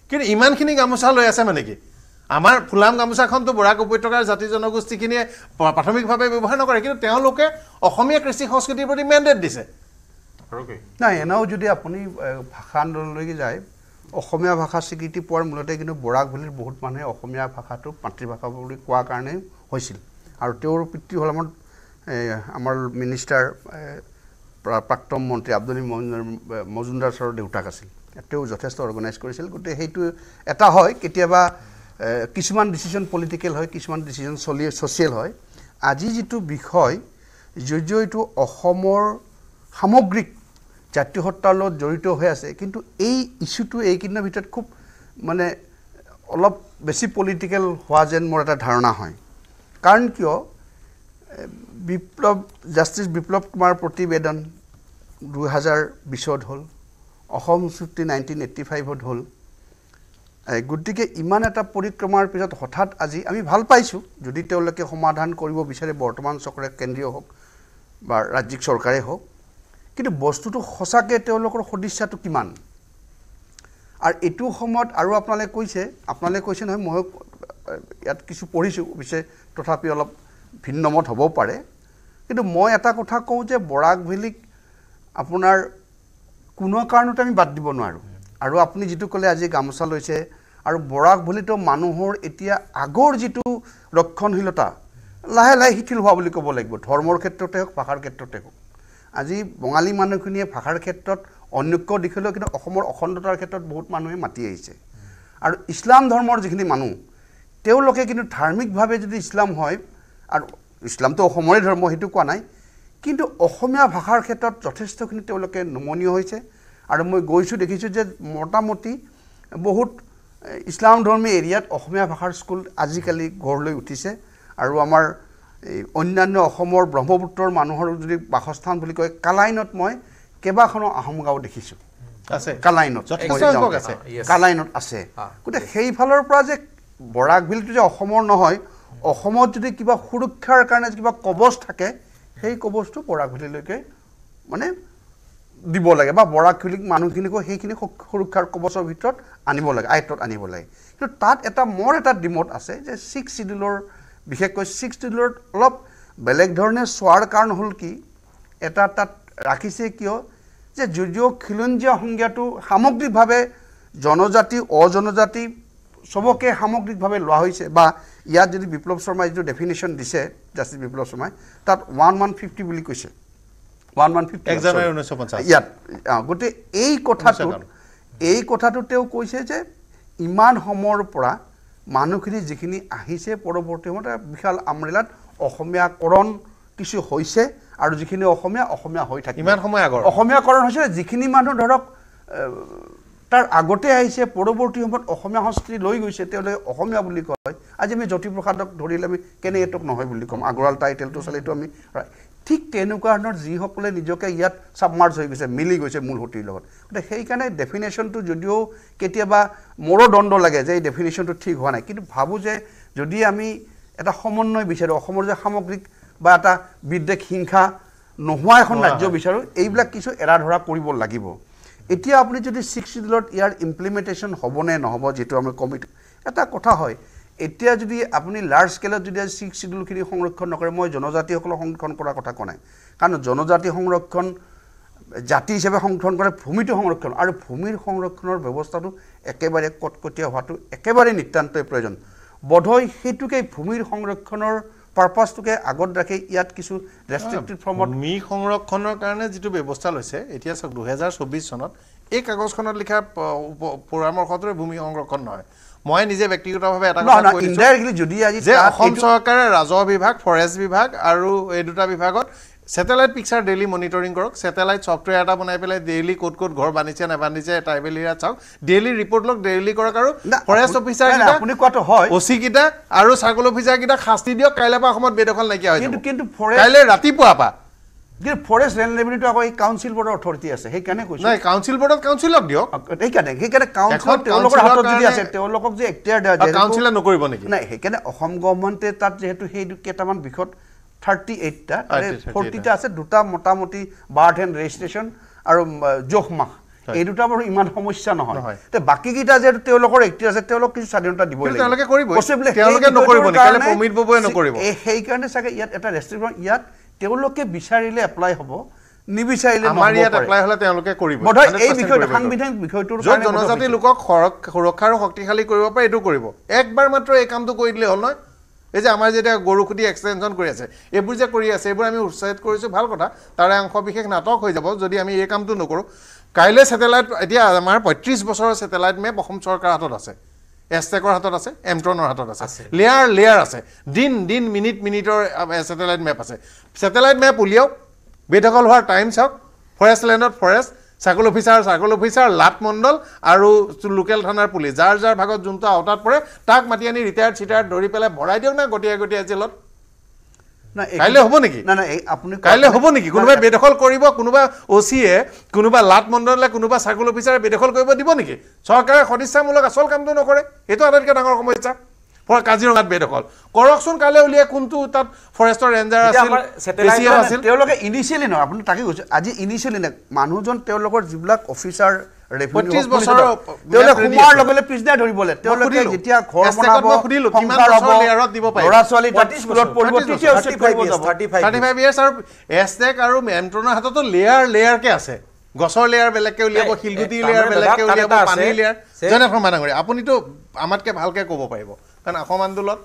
কিন্তু ইমানখিনি গামোচা লৈ আছে মানে কি আমাৰ ফুলাম গামোচাখনতো বৰাক উপত্যকাৰ জাতি জনগোষ্ঠীখিনিয়ে প্ৰাথমিকভাৱে ব্যৱহাৰ নকৰে কিন্তু তেওঁলোকে অসমীয়া কৃষি সংস্কৃতিৰ প্ৰতি মেণ্ডেট দিছে নাই এনেও যদি আপুনি ভাষা আন্দোলনলৈকে যায় অসমীয়া ভাষা স্বীকৃতি পোৱাৰ মূলতে কিন্তু বৰাক ভেলীৰ বহুত মানুহে অসমীয়া ভাষাটো মাতৃভাষা বুলি কোৱাৰ কাৰণে হৈছিল আৰু তেওঁৰ পিতৃ হ'ল আমাৰ আমাৰ মিনিষ্টাৰ প্ৰাক্তন মন্ত্ৰী আব্দুল মজুমদাৰ ছাৰৰ দেউতাক আছিল তেওঁ যথেষ্ট অৰ্গেনাইজ কৰিছিল গতিকে সেইটো এটা হয় কেতিয়াবা কিছুমান ডিচিশ্যন পলিটিকেল হয় কিছুমান ডিচিশ্যন চলি ছ'চিয়েল হয় আজি যিটো বিষয় যদিও এইটো অসমৰ সামগ্ৰিক জাতীয় সত্তাৰ লগত জড়িত হৈ আছে কিন্তু এই ইছ্যুটো এইকেইদিনৰ ভিতৰত খুব মানে অলপ বেছি পলিটিকেল হোৱা যেন মোৰ এটা ধাৰণা হয় কাৰণ কিয় বিপ্লৱ জাষ্টিছ বিপ্লৱ কুমাৰ প্ৰতিবেদন দুহেজাৰ বিছত হ'ল অসম চুক্তি নাইনটিন এইটি ফাইভত হ'ল গতিকে ইমান এটা পৰিক্ৰমাৰ পিছত হঠাৎ আজি আমি ভাল পাইছোঁ যদি তেওঁলোকে সমাধান কৰিব বিচাৰে বৰ্তমান চৰকাৰে কেন্দ্ৰীয় হওক বা ৰাজ্যিক চৰকাৰেই হওক কিন্তু বস্তুটো সঁচাকৈ তেওঁলোকৰ সদিচ্ছাটো কিমান আৰু এইটো সময়ত আৰু আপোনালোকে কৈছে আপোনালোকে কৈছে নহয় মই ইয়াত কিছু পঢ়িছোঁ পিছে তথাপি অলপ ভিন্নমত হ'বও পাৰে কিন্তু মই এটা কথা কওঁ যে বৰাক ভেলীক আপোনাৰ কোনো কাৰণতে আমি বাদ দিব নোৱাৰোঁ আৰু আপুনি যিটো ক'লে আজি গামোচা লৈছে আৰু বৰাক ভেলীটো মানুহৰ এতিয়া আগৰ যিটো ৰক্ষণশীলতা লাহে লাহে শিথিল হোৱা বুলি ক'ব লাগিব ধৰ্মৰ ক্ষেত্ৰতে হওক ভাষাৰ ক্ষেত্ৰতে হওক আজি বঙালী মানুহখিনিয়ে ভাষাৰ ক্ষেত্ৰত অন্যক্য দিশলৈ কিন্তু অসমৰ অখণ্ডতাৰ ক্ষেত্ৰত বহুত মানুহে মাতি আহিছে আৰু ইছলাম ধৰ্মৰ যিখিনি মানুহ তেওঁলোকে কিন্তু ধাৰ্মিকভাৱে যদি ইছলাম হয় আৰু ইছলামটো অসমৰে ধৰ্ম সেইটো কোৱা নাই কিন্তু অসমীয়া ভাষাৰ ক্ষেত্ৰত যথেষ্টখিনি তেওঁলোকে নমনীয় হৈছে আৰু মই গৈছোঁ দেখিছোঁ যে মোটামুটি বহুত ইছলাম ধৰ্মী এৰিয়াত অসমীয়া ভাষাৰ স্কুল আজিকালি গঢ় লৈ উঠিছে আৰু আমাৰ এই অন্যান্য অসমৰ ব্ৰহ্মপুত্ৰৰ মানুহৰ যদি বাসস্থান বুলি কয় কালাইনত মই কেইবাখনো আহোম গাঁও দেখিছোঁ কালাইনত আছে কালাইনত আছে গতিকে সেইফালৰ পৰা যে বৰাক বিলটো যে অসমৰ নহয় অসমত যদি কিবা সুৰক্ষাৰ কাৰণে কিবা কবচ থাকে সেই কবচটো বৰাক বিলিলৈকে মানে দিব লাগে বা বৰাক বিলিক মানুহখিনিকো সেইখিনি সুৰক্ষাৰ কবচৰ ভিতৰত আনিব লাগে আয়ত্তত আনিব লাগে কিন্তু তাত এটা মোৰ এটা ডিমত আছে যে ছিক্স চিডিউলৰ বিশেষকৈ ছিক্স টিলত অলপ বেলেগ ধৰণে চোৱাৰ কাৰণ হ'ল কি এটা তাত ৰাখিছে কিয় যে যদিও খিলঞ্জীয়া সংজ্ঞাটো সামগ্ৰিকভাৱে জনজাতি অজনজাতি চবকে সামগ্ৰিকভাৱে লোৱা হৈছে বা ইয়াত যদি বিপ্লৱ শৰ্মাই যিটো ডেফিনেশ্যন দিছে জাষ্টিছ বিপ্লৱ শৰ্মাই তাত ওৱান ওৱান ফিফটি বুলি কৈছে ওৱান ওৱান ফিফটি ইয়াত গতিকে এই কথাটোত এই কথাটো তেওঁ কৈছে যে ইমান সময়ৰ পৰা মানুহখিনি যিখিনি আহিছে পৰৱৰ্তী সময়ত বিশাল আমৰিলাত অসমীয়াকৰণ কিছু হৈছে আৰু যিখিনি অসমীয়া অসমীয়া হৈ থাকে ইমান সময় আগৰ অসমীয়াকৰণ হৈছে যিখিনি মানুহ ধৰক তাৰ আগতে আহিছে পৰৱৰ্তী সময়ত অসমীয়া সংস্কৃতি লৈ গৈছে তেওঁলোকে অসমীয়া বুলি কয় আজি আমি জ্যোতিপ্ৰসাদক ধৰিলে আমি কেনে এইটোক নহয় বুলি ক'ম আগৰৱাল টাইটেলটো চালে এইটো আমি ঠিক তেনেকুৱা ধৰণৰ যিসকলে নিজকে ইয়াত চাবমাৰ্জ হৈ গৈছে মিলি গৈছে মূল সুঁতিৰ লগত গতিকে সেইকাৰণে ডেফিনেশ্যনটো যদিও কেতিয়াবা মোৰো দণ্ড লাগে যে এই ডেফিনেশ্যনটো ঠিক হোৱা নাই কিন্তু ভাবোঁ যে যদি আমি এটা সমন্বয় বিচাৰোঁ অসমৰ যে সামগ্ৰিক বা এটা বিদ্বেষ হিংসা নোহোৱা এখন ৰাজ্য বিচাৰোঁ এইবিলাক কিছু এৰা ধৰা কৰিব লাগিব এতিয়া আপুনি যদি ছিক্স চিডিউলত ইয়াৰ ইমপ্লিমেণ্টেশ্যন হ'বনে নহ'ব যিটো আমি কমিটি এটা কথা হয় এতিয়া যদি আপুনি লাৰ্জ স্কেলত যদি আজি চিক্স চিডিউলখিনি সংৰক্ষণ নকৰে মই জনজাতিসকলক সংৰক্ষণ কৰাৰ কথা কোৱা নাই কাৰণ জনজাতি সংৰক্ষণ জাতি হিচাপে সংৰক্ষণ কৰে ভূমিটো সংৰক্ষণ আৰু ভূমিৰ সংৰক্ষণৰ ব্যৱস্থাটো একেবাৰে কটকটীয়া হোৱাটো একেবাৰে নিতান্তই প্ৰয়োজন বোধহয় সেইটোকে ভূমিৰ সংৰক্ষণৰ পাৰ্পাছটোকে আগত ৰাখি ইয়াত কিছু ৰেষ্ট্ৰিক্টেড ফৰ্মত ভূমি সংৰক্ষণৰ কাৰণে যিটো ব্যৱস্থা লৈছে এতিয়া চাওক দুহেজাৰ চৌবিছ চনত এই কাগজখনত লিখা পৰামৰ্শটোৰে ভূমি সংৰক্ষণ নহয় মই নিজে ব্যক্তিগতভাৱে এটা কথা কৈছো ইনডাইৰেক্টলি যদি আজি যে অসম চৰকাৰে ৰাজহ বিভাগ ফৰেষ্ট বিভাগ আৰু এই দুটা বিভাগত ছেটেলাইট পিকচাৰ ডেইলি মনিটৰিং কৰক ছেটেলাইট ছফ্টৱেৰ এটা বনাই পেলাই ডেইলি ক'ত ক'ত ঘৰ বান্ধিছে নাবান্ধিছে ট্ৰাইবেল এৰিয়াত চাওক ডেইলি ৰিপৰ্ট লওক ডেইলি কৰক আৰু ফৰেষ্ট অফিচাৰ আপুনি কোৱাটো হয় অচিকেইটা আৰু চাৰ্কল অফিচাৰকেইটা শাস্তি দিয়ক কাইলৈ পৰা অসমত বেদখল নাইকিয়া হয় কিন্তু কিন্তু কাইলৈ ৰাতিপুৱাৰ পৰা গতিকে ফৰেষ্ট লেণ্ড লাইব্ৰেৰীটো আকৌ এই কাউঞ্চিল বৰ্ডৰ অথৰিটি আছে সেইকাৰণে কৈছোঁ নাই কাউঞ্চিল বৰ্ডত কাউঞ্চিলক দিয়ক সেইকাৰণে সেইকাৰণে কাউঞ্চিলত তেওঁলোকৰ হাতত যদি আছে তেওঁলোকক যে এক্তিয়াৰ দিয়া যায় কাউঞ্চিলে নকৰিব নেকি নাই সেইকাৰণে অসম গভৰ্ণমেণ্টে তাত যিহেতু সেই কেইটামান বিষত থাৰ্টি এইটটা ফৰ্টিটা আছে দুটা মোটামুটি বাৰ্থ এণ্ড ৰেজিষ্ট্ৰেশ্যন আৰু জোখ মাহ এই দুটা বাৰু ইমান সমস্যা নহয় বাকীকেইটা যিহেতু তেওঁলোকৰ এক্টিভ আছে তেওঁলোক কিছু স্বাধীনতা দিব তেওঁলোকে সেইকাৰণে চাগে ইয়াত এটা ৰেষ্ট্ৰিকশ্যন ইয়াত তেওঁলোকে বিচাৰিলে এপ্লাই হ'ব নিবিচাৰিলে আমাৰ ইয়াত এপ্লাই হ'লে তেওঁলোকে কৰিব এই বিষয়টো সাংবিধানিক বিষয়টো য'ত জনজাতি লোকক সুৰক্ষা আৰু শক্তিশালী কৰিব পাৰে এইটো কৰিব একবাৰ মাত্ৰ এই কামটো কৰি দিলে হ'ল নহয় এই যে আমাৰ যেতিয়া গৰু খুটি এক্সটেনশ্যন কৰি আছে এইবোৰ যে কৰি আছে এইবোৰ আমি উৎসাহিত কৰিছোঁ ভাল কথা তাৰে অংশ বিশেষ নাটক হৈ যাব যদি আমি এই কামটো নকৰোঁ কাইলৈ চেটেলাইট এতিয়া আমাৰ পঁয়ত্ৰিছ বছৰৰ ছেটেলাইট মেপ অসম চৰকাৰৰ হাতত আছে এছটেকৰ হাতত আছে এমট্ৰনৰ হাতত আছে লেয়াৰ লেয়াৰ আছে দিন দিন মিনিট মিনিটৰ ছেটেলাইট মেপ আছে ছেটেলাইট মেপ উলিয়াওক বেদখল হোৱাৰ টাইম চাওক ফৰেষ্ট লেণ্ডত forest circle officer circle officer লাট মণ্ডল আৰু লোকেল থানাৰ পুলিচ যাৰ যাৰ ভাগত যোনটো আওতাত পৰে তাক মাতি আনি ৰিটায়াৰ্ড চিটায়াৰ্ড ধৰি পেলাই ভৰাই দিয়ক না গতিয়াই গতিয়াই জেলত কাইলৈ হ'ব নেকি নাই হ'ব নেকি কোনোবাই বেদখল কৰিব কোনোবা অ' চিয়ে কোনোবা লাট মণ্ডলে কোনোবা চাৰ্কল অফিচাৰে বেদখল কৰিব দিব নেকি চৰকাৰে সদিচ্ছামূলক আচল কামটো নকৰে সেইটো আটাইতকৈ ডাঙৰ সমস্যা কাজিৰঙাত বেদখল কৰকচোন কাইলৈ উলিয়াই কোনটো তাত ফৰেষ্টৰ ৰেঞ্জাৰ আছিল তেওঁলোকে ইনিচিয়েলি নহয় আপুনি তাকে কৈছে আজি ইনিচিয়েলি নাই মানুহজন তেওঁলোকৰ যিবিলাক অফিচাৰ ডাঙৰীয়া আপুনিতো আমাতকে ভালকে ক'ব পাৰিব কাৰণ অসম আন্দোলন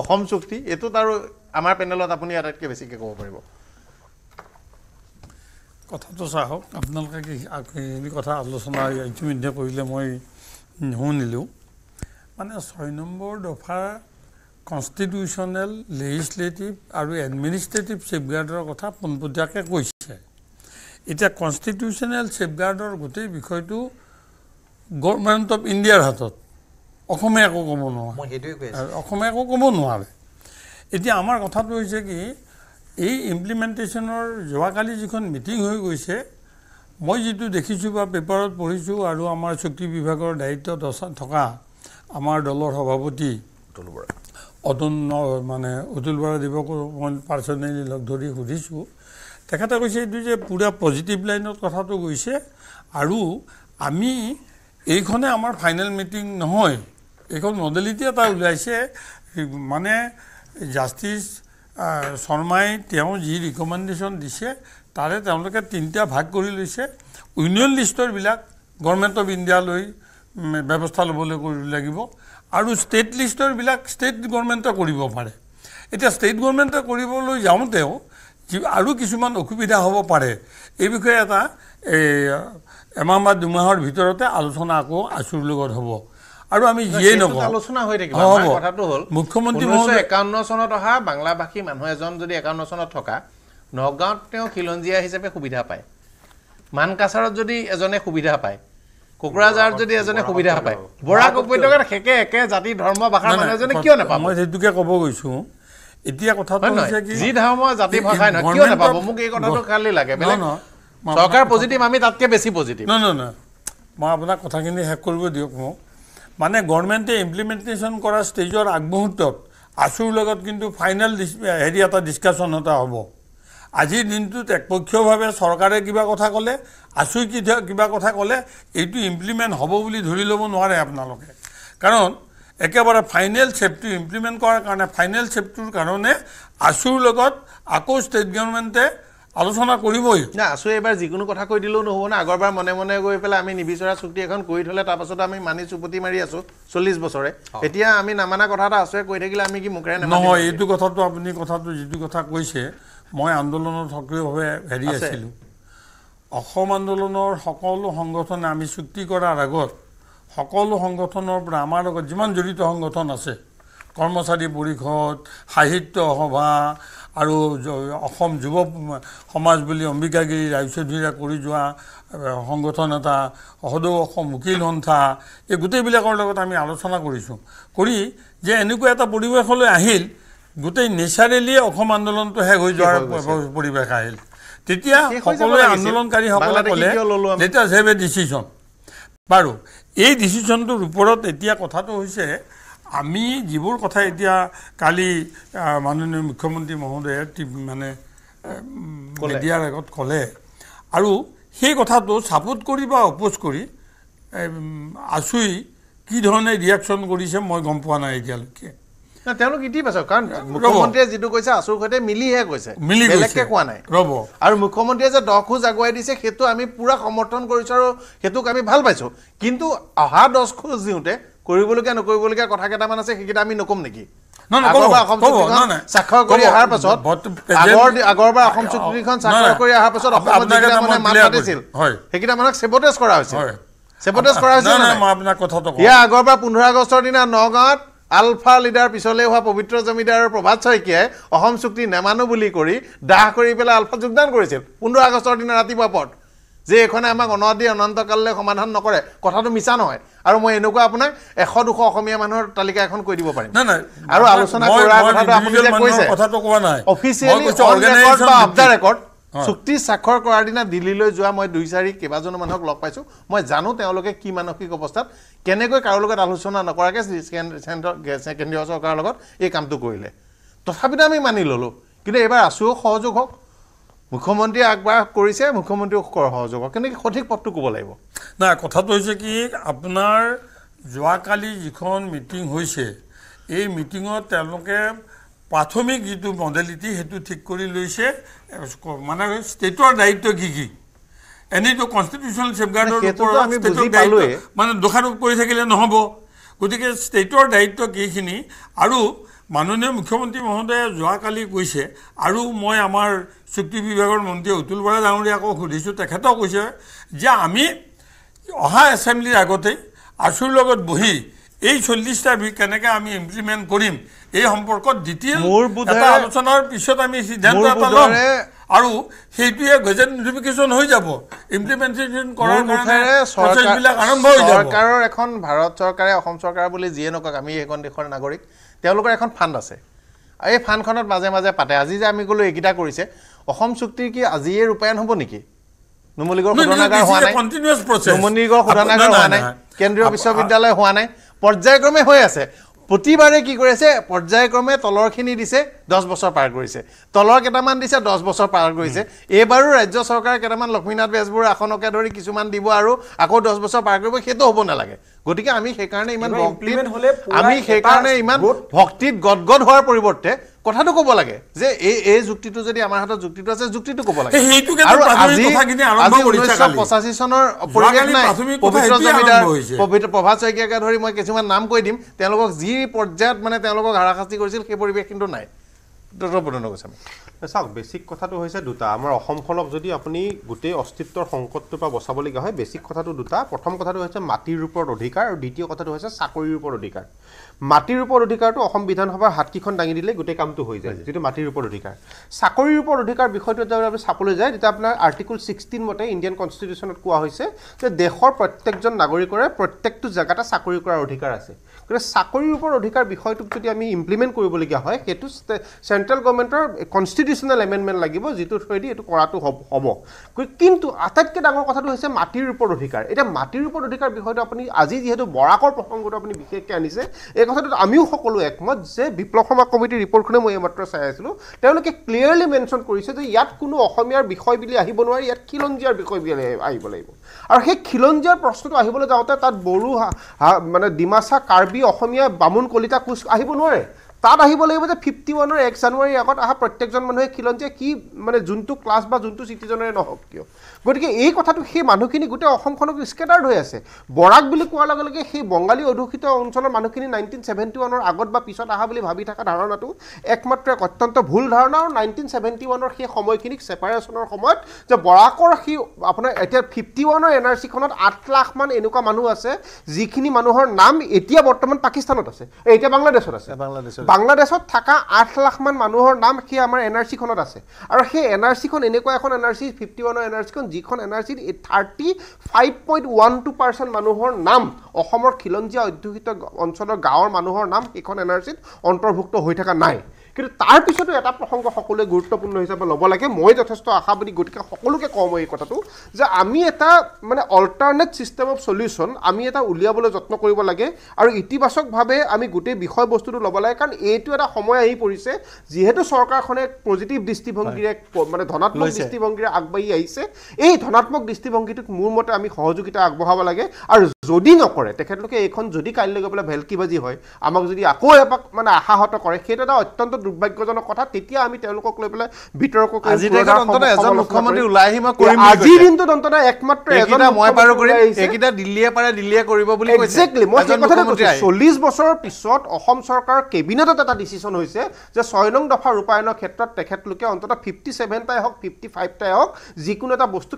অসম চুক্তি এইটোত আৰু আমাৰ পেনেলত আপুনি আটাইতকৈ বেছিকে ক'ব পাৰিব কথাটো চাওক আপোনালোকে কি কথা আলোচনা ইতিমধ্যে কৰিলে মই শুনিলোঁ মানে ছয় নম্বৰ দফাৰ কনষ্টিটিউচনেল লেজিছলেটিভ আৰু এডমিনিষ্ট্ৰেটিভ ছেফগাৰ্ডৰ কথা পোনপটীয়াকে কৈছে এতিয়া কনষ্টিটিউচনেল ছেফগাৰ্ডৰ গোটেই বিষয়টো গভমেণ্ট অফ ইণ্ডিয়াৰ হাতত অসমে একো ক'ব নোৱাৰে অসমে একো ক'ব নোৱাৰে এতিয়া আমাৰ কথাটো হৈছে কি এই ইমপ্লিমেণ্টেশ্যনৰ যোৱাকালি যিখন মিটিং হৈ গৈছে মই যিটো দেখিছোঁ বা পেপাৰত পঢ়িছোঁ আৰু আমাৰ চুক্তি বিভাগৰ দায়িত্ব থকা আমাৰ দলৰ সভাপতি অতুল বৰা অতুল মানে অতুল বৰা দেৱকো মই পাৰ্চনেলি লগ ধৰি সুধিছোঁ তেখেতে কৈছে এইটো যে পূৰা পজিটিভ লাইনত কথাটো গৈছে আৰু আমি এইখনে আমাৰ ফাইনেল মিটিং নহয় এইখন মডেলিটি এটা ওলাইছে মানে জাষ্টিছ শৰ্মাই তেওঁ যি ৰিকমেণ্ডেশ্যন দিছে তাৰে তেওঁলোকে তিনিটা ভাগ কৰি লৈছে ইউনিয়ন লিষ্টৰবিলাক গভৰ্ণমেণ্ট অফ ইণ্ডিয়ালৈ ব্যৱস্থা ল'বলৈ কৰিব লাগিব আৰু ষ্টেট লিষ্টৰবিলাক ষ্টেট গভৰ্ণমেণ্টে কৰিব পাৰে এতিয়া ষ্টেট গভৰ্ণমেণ্টে কৰিবলৈ যাওঁতেও যি আৰু কিছুমান অসুবিধা হ'ব পাৰে এই বিষয়ে এটা এমাহ বা দুমাহৰ ভিতৰতে আলোচনা আকৌ আচুৰ লগত হ'ব আৰু আমি যিয়ে নকওঁ আলোচনা হৈ থাকিব আমাৰ কথাটো হ'ল মুখ্যমন্ত্ৰী মহোদয় একাৱন্ন চনত অহা বাংলাভাষী মানুহ এজন যদি একাৱন্ন চনত থকা নগাঁৱত তেওঁ খিলঞ্জীয়া হিচাপে সুবিধা পায় মানকাছাৰত যদি এজনে সুবিধা পায় কোকৰাঝাৰত যদি এজনে সুবিধা পায় বৰাক উপত্যকাত একে একে জাতি ধৰ্ম ভাষাৰ মানুহ এজনে কিয় নাপাব মই সেইটোকে ক'ব গৈছোঁ এতিয়া কথাটো যি ধৰ্ম জাতি ভাষাই নহয় কিয় নাপাব মোক এই কথাটো খালি লাগে চৰকাৰ পজিটিভ আমি তাতকৈ বেছি পজিটিভ নহয় নহয় মই আপোনাক কথাখিনি শেষ কৰিব দিয়ক মোক মানে গভৰ্ণমেণ্টে ইমপ্লিমেণ্টেশ্যন কৰা ষ্টেজৰ আগমুহূৰ্তত আছুৰ লগত কিন্তু ফাইনেল হেৰি এটা ডিছকাশ্যন এটা হ'ব আজিৰ দিনটোত একপক্ষীয়ভাৱে চৰকাৰে কিবা কথা ক'লে আছুই কি কিবা কথা ক'লে এইটো ইমপ্লিমেণ্ট হ'ব বুলি ধৰি ল'ব নোৱাৰে আপোনালোকে কাৰণ একেবাৰে ফাইনেল চেপটো ইমপ্লিমেণ্ট কৰাৰ কাৰণে ফাইনেল চেপটোৰ কাৰণে আছুৰ লগত আকৌ ষ্টেট গভৰ্ণমেণ্টে আলোচনা কৰিবই নাই আছো এইবাৰ যিকোনো কথা কৈ দিলেও নহ'ব না আগৰবাৰ মনে মনে গৈ পেলাই আমি নিবিচৰা চুক্তি এখন কৰি থলে তাৰপাছত আমি মানি চুপতি মাৰি আছো চল্লিছ বছৰে এতিয়া আমি নামানা কথা এটা আছোৱে কৈ থাকিলে আমি কি মুখেৰে নহয় এইটো কথাটো আপুনি কথাটো যিটো কথা কৈছে মই আন্দোলনত সক্ৰিয়ভাৱে হেৰি আছিলোঁ অসম আন্দোলনৰ সকলো সংগঠনে আমি চুক্তি কৰাৰ আগত সকলো সংগঠনৰ পৰা আমাৰ লগত যিমান জড়িত সংগঠন আছে কৰ্মচাৰী পৰিষদ সাহিত্য সভা আৰু অসম যুৱ সমাজ বুলি অম্বিকাগিৰি ৰায়চৌধুৰীয়ে কৰি যোৱা সংগঠন এটা সদৌ অসম উকিল সন্থা এই গোটেইবিলাকৰ লগত আমি আলোচনা কৰিছোঁ কৰি যে এনেকুৱা এটা পৰিৱেশলৈ আহিল গোটেই নেচাৰেলিয়ে অসম আন্দোলনটো শেষ হৈ যোৱাৰ পৰিৱেশ আহিল তেতিয়া সকলোৱে আন্দোলনকাৰীসকলে ক'লে that is have a decision বাৰু এই ডিচিশ্যনটোৰ ওপৰত এতিয়া কথাটো হৈছে আমি যিবোৰ কথা এতিয়া কালি মাননীয় মুখ্যমন্ত্ৰী মহোদয়ে মানে মিডিয়াৰ আগত ক'লে আৰু সেই কথাটো ছাপোৰ্ট কৰি বা অপোজ কৰি আছুই কি ধৰণে ৰিয়েকশ্যন কৰিছে মই গম পোৱা নাই এতিয়ালৈকে তেওঁলোক ইতি পাইছে কাৰণ মুখ্যমন্ত্ৰীয়ে যিটো কৈছে আচুৰ সৈতে মিলিহে কৈছে বেলেগকে কোৱা নাই ৰ'ব আৰু মুখ্যমন্ত্ৰীয়ে যে দহ খোজ আগুৱাই দিছে সেইটো আমি পূৰা সমৰ্থন কৰিছোঁ আৰু সেইটোক আমি ভাল পাইছোঁ কিন্তু অহা দহ খোজ দিওঁতে কৰিবলগীয়া নকৰিবলগীয়া কথা কেইটামান আছে সেইকেইটা আমি নকম নেকি নগাঁৱত আলফা লিডাৰ পিছলে হোৱা পবিত্ৰ জমিদাৰ প্ৰভাত শইকীয়াই অসম চুক্তি নেমানো বুলি কৰি দাহ কৰি পেলাই আলফাত যোগদান কৰিছিল পোন্ধৰ আগষ্টৰ দিনা ৰাতিপুৱা পথ যে এইখনে আমাক অনাদি অনন্তকাললৈ সমাধান নকৰে কথাটো মিছা নহয় আৰু মই এনেকুৱা আপোনাক এশ দুশ অসমীয়া মানুহৰ তালিকা এখন কৈ দিব পাৰিম আৰু আলোচনা চুক্তি স্বাক্ষৰ কৰাৰ দিনা দিল্লীলৈ যোৱা মই দুই চাৰি কেইবাজনো মানুহক লগ পাইছোঁ মই জানো তেওঁলোকে কি মানসিক অৱস্থাত কেনেকৈ কাৰো লগত আলোচনা নকৰাকৈ কেন্দ্ৰীয় চৰকাৰৰ লগত এই কামটো কৰিলে তথাপিতো আমি মানি ল'লোঁ কিন্তু এইবাৰ আছোঁ সহযোগ হওক মুখ্যমন্ত্ৰীয়ে আগবাঢ়ি কৰিছে মুখ্যমন্ত্ৰীক সহযোগ কেনেকৈ সঠিক পথটো ক'ব লাগিব নাই কথাটো হৈছে কি আপোনাৰ যোৱাকালি যিখন মিটিং হৈছে এই মিটিঙত তেওঁলোকে প্ৰাথমিক যিটো মডেলিটি সেইটো ঠিক কৰি লৈছে মানে ষ্টেটৰ দায়িত্ব কি কি এনেইতো কনষ্টিটিউচনেল চেফগাৰ্ডৰ দায়িত্ব মানে দোষাৰোপ কৰি থাকিলে নহ'ব গতিকে ষ্টেটৰ দায়িত্ব কিখিনি আৰু মাননীয় মুখ্যমন্ত্ৰী মহোদয়ে যোৱাকালি কৈছে আৰু মই আমাৰ চুক্তি বিভাগৰ মন্ত্ৰী অতুল বৰা ডাঙৰীয়াকো সুধিছোঁ তেখেতেও কৈছে যে আমি অহা এছেম্বলিৰ আগতেই আচুৰ লগত বহি এই চল্লিছটা বিষ কেনেকৈ আমি ইমপ্লিমেণ্ট কৰিম এই সম্পৰ্কত দ্বিতীয় আলোচনাৰ পিছত আমি সিদ্ধান্ত এটা ল'ম আৰু সেইটোৱে গেজেট নটিফিকেশ্যন হৈ যাব ইমপ্লিমেণ্টেশ্যন কৰাৰ মুখেৰে চৰকাৰবিলাক আৰম্ভ হৈ যাব চৰকাৰৰ এখন ভাৰত চৰকাৰে অসম চৰকাৰ বুলি যিয়ে নকওক আমি এইখন দেশৰ নাগৰিক তেওঁলোকৰ এখন ফাণ্ড আছে আৰু এই ফাণ্ডখনত মাজে মাজে পাতে আজি যে আমি গ'লো এইকেইটা কৰিছে অসম চুক্তিৰ কি আজিয়ে ৰূপায়ণ হ'ব নেকি নুমলীগড় হোৱা নাই নুমলীগড় শোধনাগাৰ হোৱা নাই কেন্দ্ৰীয় বিশ্ববিদ্যালয় হোৱা নাই পৰ্যায়ক্ৰমে হৈ আছে প্ৰতিবাৰে কি কৰিছে পৰ্যায়ক্ৰমে তলৰখিনি দিছে দহ বছৰ পাৰ কৰিছে তলৰ কেইটামান দিছে দহ বছৰ পাৰ কৰিছে এইবাৰো ৰাজ্য চৰকাৰে কেইটামান লক্ষ্মীনাথ বেজবৰুৱা আসনকে ধৰি কিছুমান দিব আৰু আকৌ দহ বছৰ পাৰ কৰিব সেইটো হ'ব নালাগে গতিকে আমি সেইকাৰণে ইমান আমি সেইকাৰণে ইমান ভক্তিত গদগদ হোৱাৰ পৰিৱৰ্তে কথাটো ক'ব লাগে যে এই এই যুক্তিটো যদি আমাৰ হাতত যুক্তিটো আছে যুক্তিটো ক'ব লাগে আৰু আজি পঁচাশী চনৰ পৰিৱেশ নাই পবিত্ৰ জমিদাৰ পবিত্ৰ প্ৰভাত শইকীয়াকে ধৰি মই কিছুমান নাম কৈ দিম তেওঁলোকক যি পৰ্যায়ত মানে তেওঁলোকক হাৰাশাস্তি কৰিছিল সেই পৰিৱেশ কিন্তু নাই গোস্বামী চাওক বেছিক কথাটো হৈছে দুটা আমাৰ অসমখনক যদি আপুনি গোটেই অস্তিত্বৰ সংকটটোৰ পৰা বচাবলগীয়া হয় বেছিক কথাটো দুটা প্ৰথম কথাটো হৈছে মাটিৰ ওপৰত অধিকাৰ আৰু দ্বিতীয় কথাটো হৈছে চাকৰিৰ ওপৰত অধিকাৰ মাটিৰ ওপৰত অধিকাৰটো অসম বিধানসভাৰ হাতকেইখন দাঙি দিলে গোটেই কামটো হৈ যায় যিটো মাটিৰ ওপৰত অধিকাৰ চাকৰিৰ ওপৰত অধিকাৰ বিষয়টো যেতিয়া আপুনি চাবলৈ যায় তেতিয়া আপোনাৰ আৰ্টিকল ছিক্সটিন মতে ইণ্ডিয়ান কনষ্টিটিউশ্যনত কোৱা হৈছে যে দেশৰ প্ৰত্যেকজন নাগৰিকৰে প্ৰত্যেকটো জেগাতে চাকৰি কৰাৰ অধিকাৰ আছে গতিকে চাকৰিৰ ওপৰত অধিকাৰ বিষয়টোক যদি আমি ইমপ্লিমেণ্ট কৰিবলগীয়া হয় সেইটো চেণ্ট্ৰেল গভৰ্ণমেণ্টৰ কনষ্টিটিউচনেল এমেণ্ডমেণ্ট লাগিব যিটো থ্ৰুৱেদি এইটো কৰাটো হ'ব কিন্তু আটাইতকৈ ডাঙৰ কথাটো হৈছে মাটিৰ ওপৰত অধিকাৰ এতিয়া মাটিৰ ওপৰত অধিকাৰ বিষয়টো আপুনি আজি যিহেতু বৰাকৰ প্ৰসংগটো আপুনি বিশেষকৈ আনিছে এই কথাটোত আমিও সকলো একমত যে বিপ্লৱ শৰ্মা কমিটিৰ ৰিপৰ্টখনে মই এইমাত্ৰ চাই আছিলোঁ তেওঁলোকে ক্লিয়াৰলি মেনশ্যন কৰিছে যে ইয়াত কোনো অসমীয়াৰ বিষয় বুলি আহিব নোৱাৰে ইয়াত খিলঞ্জীয়াৰ বিষয় বুলি আহিব লাগিব আৰু সেই খিলঞ্জীয়া প্ৰশ্নটো আহিবলৈ যাওঁতে তাত বড়ো মানে ডিমাচা কাৰ্বি অসমীয়া বামুণ কলিতা কোচ আহিব নোৱাৰে তাত আহিব লাগিব যে ফিফটি ওৱানৰ এক জানুৱাৰীৰ আগত অহা প্ৰত্যেকজন মানুহে খিলঞ্জীয়া কি মানে যোনটো ক্লাছ বা যোনটো চিটিজনেৰে নহওক কিয় গতিকে এই কথাটো সেই মানুহখিনি গোটেই অসমখনক স্কেটাৰ্ড হৈ আছে বৰাক বুলি কোৱাৰ লগে লগে সেই বঙালী অধুষিত অঞ্চলৰ মানুহখিনি নাইনটিন চেভেণ্টি ওৱানৰ আগত বা পিছত অহা বুলি ভাবি থকা ধাৰণাটো একমাত্ৰ এক অত্যন্ত ভুল ধাৰণা আৰু নাইনটিন চেভেণ্টি ওৱানৰ সেই সময়খিনিক ছেপাৰেশ্যনৰ সময়ত যে বৰাকৰ সেই আপোনাৰ এতিয়া ফিফটি ওৱানৰ এন আৰ চিখনত আঠ লাখমান এনেকুৱা মানুহ আছে যিখিনি মানুহৰ নাম এতিয়া বৰ্তমান পাকিস্তানত আছে এতিয়া বাংলাদেশত আছে বাংলাদেশত বাংলাদেশত থকা আঠ লাখমান মানুহৰ নাম সেই আমাৰ এন আৰ চিখনত আছে আৰু সেই এন আৰ চিখন এনেকুৱা এখন এন আৰ চি ফিফটি ওৱানৰ এন আৰ চিখন যিখন এন আৰ চিত thirty five point one two percent মানুহৰ নাম অসমৰ খিলঞ্জীয়া অধ্যুষিত অঞ্চলৰ গাঁৱৰ মানুহৰ নাম সেইখন এন আৰ চিত অন্তৰ্ভুক্ত হৈ থকা নাই কিন্তু তাৰপিছতো এটা প্ৰসংগ সকলোৱে গুৰুত্বপূৰ্ণ হিচাপে ল'ব লাগে মই যথেষ্ট আশাবাদী গতিকে সকলোকে কওঁ মই এই কথাটো যে আমি এটা মানে অল্টাৰনেট ছিষ্টেম অফ চলিউশ্যন আমি এটা উলিয়াবলৈ যত্ন কৰিব লাগে আৰু ইতিবাচকভাৱে আমি গোটেই বিষয়বস্তুটো ল'ব লাগে কাৰণ এইটো এটা সময় আহি পৰিছে যিহেতু চৰকাৰখনে পজিটিভ দৃষ্টিভংগীৰে মানে ধনাত্মক দৃষ্টিভংগীৰে আগবাঢ়ি আহিছে এই ধনাত্মক দৃষ্টিভংগীটোক মোৰ মতে আমি সহযোগিতা আগবঢ়াব লাগে আৰু যদি নকৰে তেখেতলোকে এইখন যদি কাইলৈ গৈ পেলাই ভেলকি বাজি হয় আমাক যদি আকৌ এপাক মানে আশাহত কৰে সেইটো এটা অত্যন্ত দুৰ্ভাগ্যজনক কথা তেতিয়া আমি তেওঁলোকক লৈ পেলাই বিতৰ্ক যিকোনো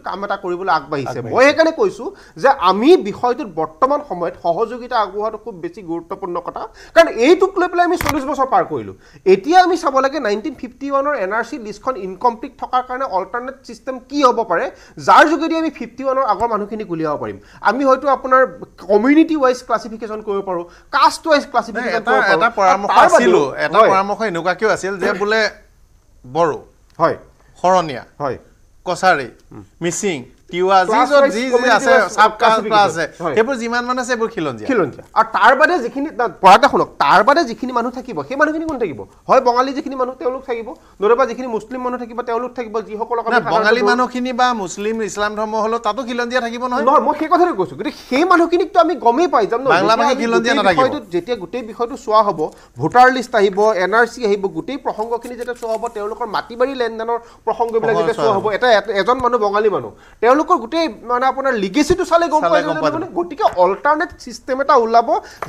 কাম এটা কৰিবলৈ আগবাঢ়িছে মই সেইকাৰণে কৈছো যে আমি বিষয়টোত বৰ্তমান সময়ত সহযোগিতা আগবঢ়োৱাটো খুব বেছি গুৰুত্বপূৰ্ণ কথা কাৰণ এইটোক লৈ পেলাই চল্লিশ বছৰ পাৰ কৰিলোঁ এতিয়া আমি চাব লাগে নাইনটিন ফিফটি ওৱানৰ এন আৰ চি লিষ্টখন ইনকমপ্লিট থকাৰ কাৰণে অল্টাৰনেট ছিষ্টেম কি হ'ব পাৰে যাৰ যোগেদি আমি ফিফটি ওৱানৰ আগৰ মানুহখিনিক উলিয়াব পাৰিম আমি হয়তো আপোনাৰ কমিউনিটি ৱাইজ ক্লাছিফিকেশ্যন কৰিব পাৰোঁ কাষ্ট ৱাইজ ক্লাছিফিকেশ্যন আছিল যে বোলে বড়ো হয় শৰণীয়া হয় কছাৰী মিচিং মুছলিম মানুহ থাকিব তেওঁলোক থাকিব যিসকল বঙালী মানুহখিনি বা মুছলিম ইছলাম ধৰ্ম হলেও তাতো খিলঞ্জীয়া থাকিব নহয় মই সেই কথাটো কৈছো গতিকে সেই মানুহখিনিকতো আমি গমেই পাই যাম নহয় যেতিয়া গোটেই বিষয়টো চোৱা হব ভোটাৰ লিষ্ট আহিব এন আৰ চি আহিব গোটেই প্ৰসংগখিনি যেতিয়া চোৱা হব তেওঁলোকৰ মাটি বাৰী লেনদেনৰ প্ৰসংগবিলাক যেতিয়া চোৱা হব এটা এজন মানুহ বঙালী মানুহ তেওঁ তেওঁলোকৰ গোটেই মানে আপোনাৰ লিগেচিটো চালে গম পাই গতিকে অল্টাৰনেট ছিষ্টেম এটা ওলাব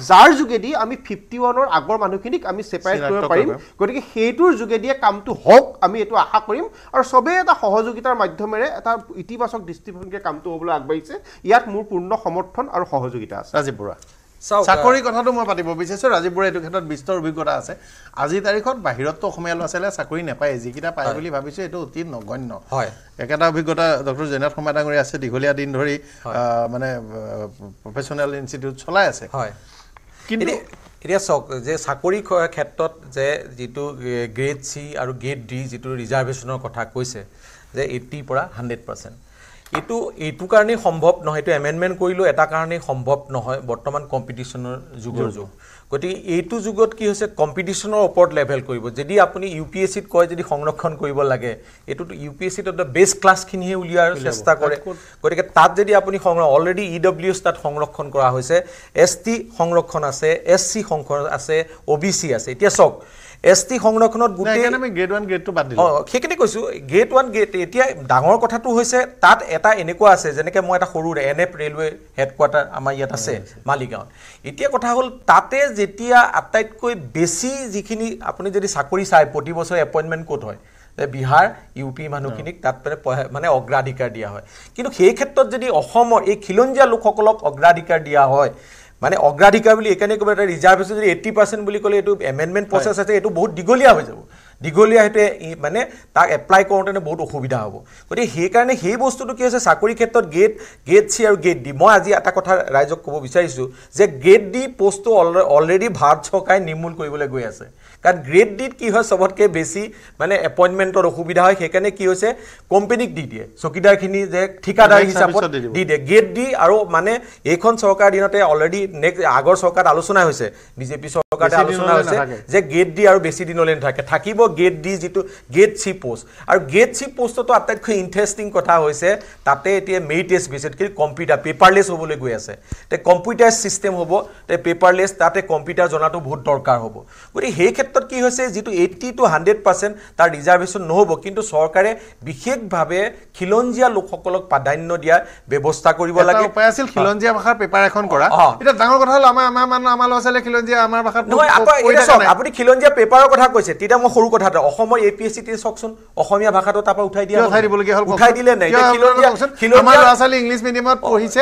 যাৰ যোগেদি আমি ফিফটি ওৱানৰ আগৰ মানুহখিনিক আমি ছেপাৰেট কৰিব পাৰিম গতিকে সেইটোৰ যোগেদিয়ে কামটো হওক আমি এইটো আশা কৰিম আৰু চবেই এটা সহযোগিতাৰ মাধ্যমেৰে এটা ইতিবাচক দৃষ্টিভংগীৰে কামটো হ'বলৈ আগবাঢ়িছে ইয়াত মোৰ পূৰ্ণ সমৰ্থন আৰু সহযোগিতা আছে ৰাজীৱ বৰুৱা চাকৰি কথাটো মই পাতিব বিচাৰিছোঁ ৰাজীৱৰ এইটো ক্ষেত্ৰত বিস্তৰ অভিজ্ঞতা আছে আজিৰ তাৰিখত বাহিৰততো অসমীয়া ল'ৰা ছোৱালীয়ে চাকৰি নাপায় যিকেইটা পায় বুলি ভাবিছোঁ এইটো অতি নগণ্য হয় একেটা অভিজ্ঞতা ডক্টৰ জৈনাথ শৰ্মা ডাঙৰীয়া আছে দীঘলীয়া দিন ধৰি মানে প্ৰফেচনেল ইনষ্টিটিউট চলাই আছে হয় কিন্তু এতিয়া চাওক যে চাকৰি ক্ষেত্ৰত যে যিটো গ্ৰেড চি আৰু গ্ৰেড ডি যিটো ৰিজাৰ্ভেশ্যনৰ কথা কৈছে যে এইটিৰ পৰা হাণ্ড্ৰেড পাৰ্চেণ্ট এইটো এইটো কাৰণেই সম্ভৱ নহয় এইটো এমেণ্ডমেণ্ট কৰিলেও এটা কাৰণেই সম্ভৱ নহয় বৰ্তমান কম্পিটিশ্যনৰ যুগৰ যুগ গতিকে এইটো যুগত কি হৈছে কম্পিটিশ্যনৰ ওপৰত লেভেল কৰিব যদি আপুনি ইউ পি এছ চিত কয় যদি সংৰক্ষণ কৰিব লাগে এইটোতো ইউ পি এছ চিত এটা বেষ্ট ক্লাছখিনিহে উলিওৱাৰ চেষ্টা কৰে গতিকে তাত যদি আপুনি সংৰক্ষণ অলৰেডি ই ডব্লিউ এছ তাত সংৰক্ষণ কৰা হৈছে এছ টি সংৰক্ষণ আছে এছ চি সংৰক্ষণ আছে অ' বি চি আছে এতিয়া চাওক এছ টি সংৰক্ষণত সেইখিনি কৈছো গেট ওৱান গেট এতিয়া ডাঙৰ কথাটো হৈছে তাত এটা এনেকুৱা আছে যেনেকে মই এটা সৰু এন এফ ৰেলৱে হেডকোৱাৰ্টাৰ আমাৰ ইয়াত আছে মালিগাঁৱত এতিয়া কথা হ'ল তাতে যেতিয়া আটাইতকৈ বেছি যিখিনি আপুনি যদি চাকৰি চাই প্ৰতি বছৰে এপইণ্টমেণ্ট ক'ত হয় যে বিহাৰ ইউ পি মানুহখিনিক তাত মানে মানে অগ্ৰাধিকাৰ দিয়া হয় কিন্তু সেই ক্ষেত্ৰত যদি অসমৰ এই খিলঞ্জীয়া লোকসকলক অগ্ৰাধিকাৰ দিয়া হয় মানে অগ্ৰাধিকাৰ বুলি এইকাৰণে ক'ব এটা ৰিজাৰ্ভ আছে যদি এইটি পাৰ্চেণ্ট বুলি ক'লে এইটো এমেণ্ডমেণ্ট প্ৰচেছ আছে এইটো বহুত দীঘলীয়া হৈ যাব দীঘলীয়া সেইটোৱে মানে তাক এপ্লাই কৰোঁতে বহুত অসুবিধা হ'ব গতিকে সেইকাৰণে সেই বস্তুটো কি হৈছে চাকৰি ক্ষেত্ৰত গেট গেট চি আৰু গেট ডি মই আজি এটা কথা ৰাইজক ক'ব বিচাৰিছোঁ যে গেট ডি পষ্টটো অলৰেডি ভাৰত চৰকাৰে নিৰ্মূল কৰিবলৈ গৈ আছে তাত গ্ৰেড ডিত কি হয় চবতকৈ বেছি মানে এপইণ্টমেণ্টত অসুবিধা হয় সেইকাৰণে কি হৈছে কোম্পেনীক দি দিয়ে চকীদাৰখিনি যে ঠিকাদাৰ হিচাপত দি দিয়ে গ্ৰেড দি আৰু মানে এইখন চৰকাৰৰ দিনতে অলৰেডি নেক্সট আগৰ চৰকাৰত আলোচনা হৈছে বিজেপি চৰকাৰতে আলোচনা হৈছে যে গেট দি আৰু বেছি দিনলৈ নাথাকে থাকিব গেট দি যিটো গেট চি পোষ্ট আৰু গেট চি পোষ্টতো আটাইতকৈ ইণ্টাৰেষ্টিং কথা হৈছে তাতে এতিয়া মেৰিটেষ্ট বেচিত কিন্তু কম্পিউটাৰ পেপাৰলেছ হ'বলৈ গৈ আছে তে কম্পিউটাৰ ছিষ্টেম হ'ব তে পেপাৰলেছ তাতে কম্পিউটাৰ জনাটো বহুত দৰকাৰ হ'ব গতিকে সেই ক্ষেত্ৰত ক্ষেত্ৰত কি হৈছে যিটো এইটি টু হাণ্ড্ৰেড পাৰ্চেণ্ট তাৰ ৰিজাৰ্ভেশ্যন নহ'ব কিন্তু চৰকাৰে বিশেষভাৱে খিলঞ্জীয়া লোকসকলক প্ৰাধান্য দিয়া ব্যৱস্থা কৰিব লাগে উপায় আছিল খিলঞ্জীয়া ভাষাৰ পেপাৰ এখন কৰা এতিয়া ডাঙৰ কথা হ'ল আমাৰ আমাৰ মানুহ আমাৰ ল'ৰা ছোৱালীয়ে খিলঞ্জীয়া আমাৰ ভাষাত নহয় এতিয়া চাওক আপুনি খিলঞ্জীয়া পেপাৰৰ কথা কৈছে তেতিয়া মই সৰু কথা এটা অসমৰ এ পি এছ চিটিয়ে চাওকচোন অসমীয়া ভাষাটো তাৰ উঠাই দিয়া হ'ল নাই ল'ৰা ছোৱালী ইংলিছ মিডিয়ামত পঢ়িছে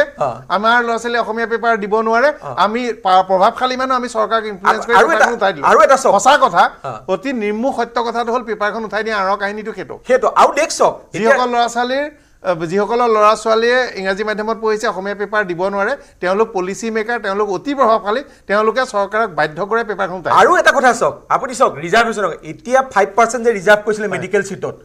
আমাৰ ল'ৰা ছোৱালীয়ে অসমীয়া পেপাৰ দিব নোৱাৰে আমি প্ৰভাৱশালী মানুহ আমি চৰকাৰক কৰা কথা অতি নিৰ্মুখ সত্য কথাটো হ'ল পেপাৰখন উঠাই দিয়া আঁৰৰ কাহিনীটো সেইটো সেইটো আৰু দেখ যিসকল ল'ৰা ছোৱালীৰ যিসকলৰ ল'ৰা ছোৱালীয়ে ইংৰাজী মাধ্যমত পঢ়িছে অসমীয়া পেপাৰ দিব নোৱাৰে তেওঁলোক পলিচি মেকাৰ তেওঁলোক অতি প্ৰভাৱশালী তেওঁলোকে চৰকাৰক বাধ্য কৰে পেপাৰখন উঠাই আৰু এটা কথা চাওক আপুনি চাওক ৰিজাৰ্ভেশ্যনক এতিয়া ফাইভ পাৰ্চেণ্ট যে ৰিজাৰ্ভ কৰিছিলে মেডিকেল চিটত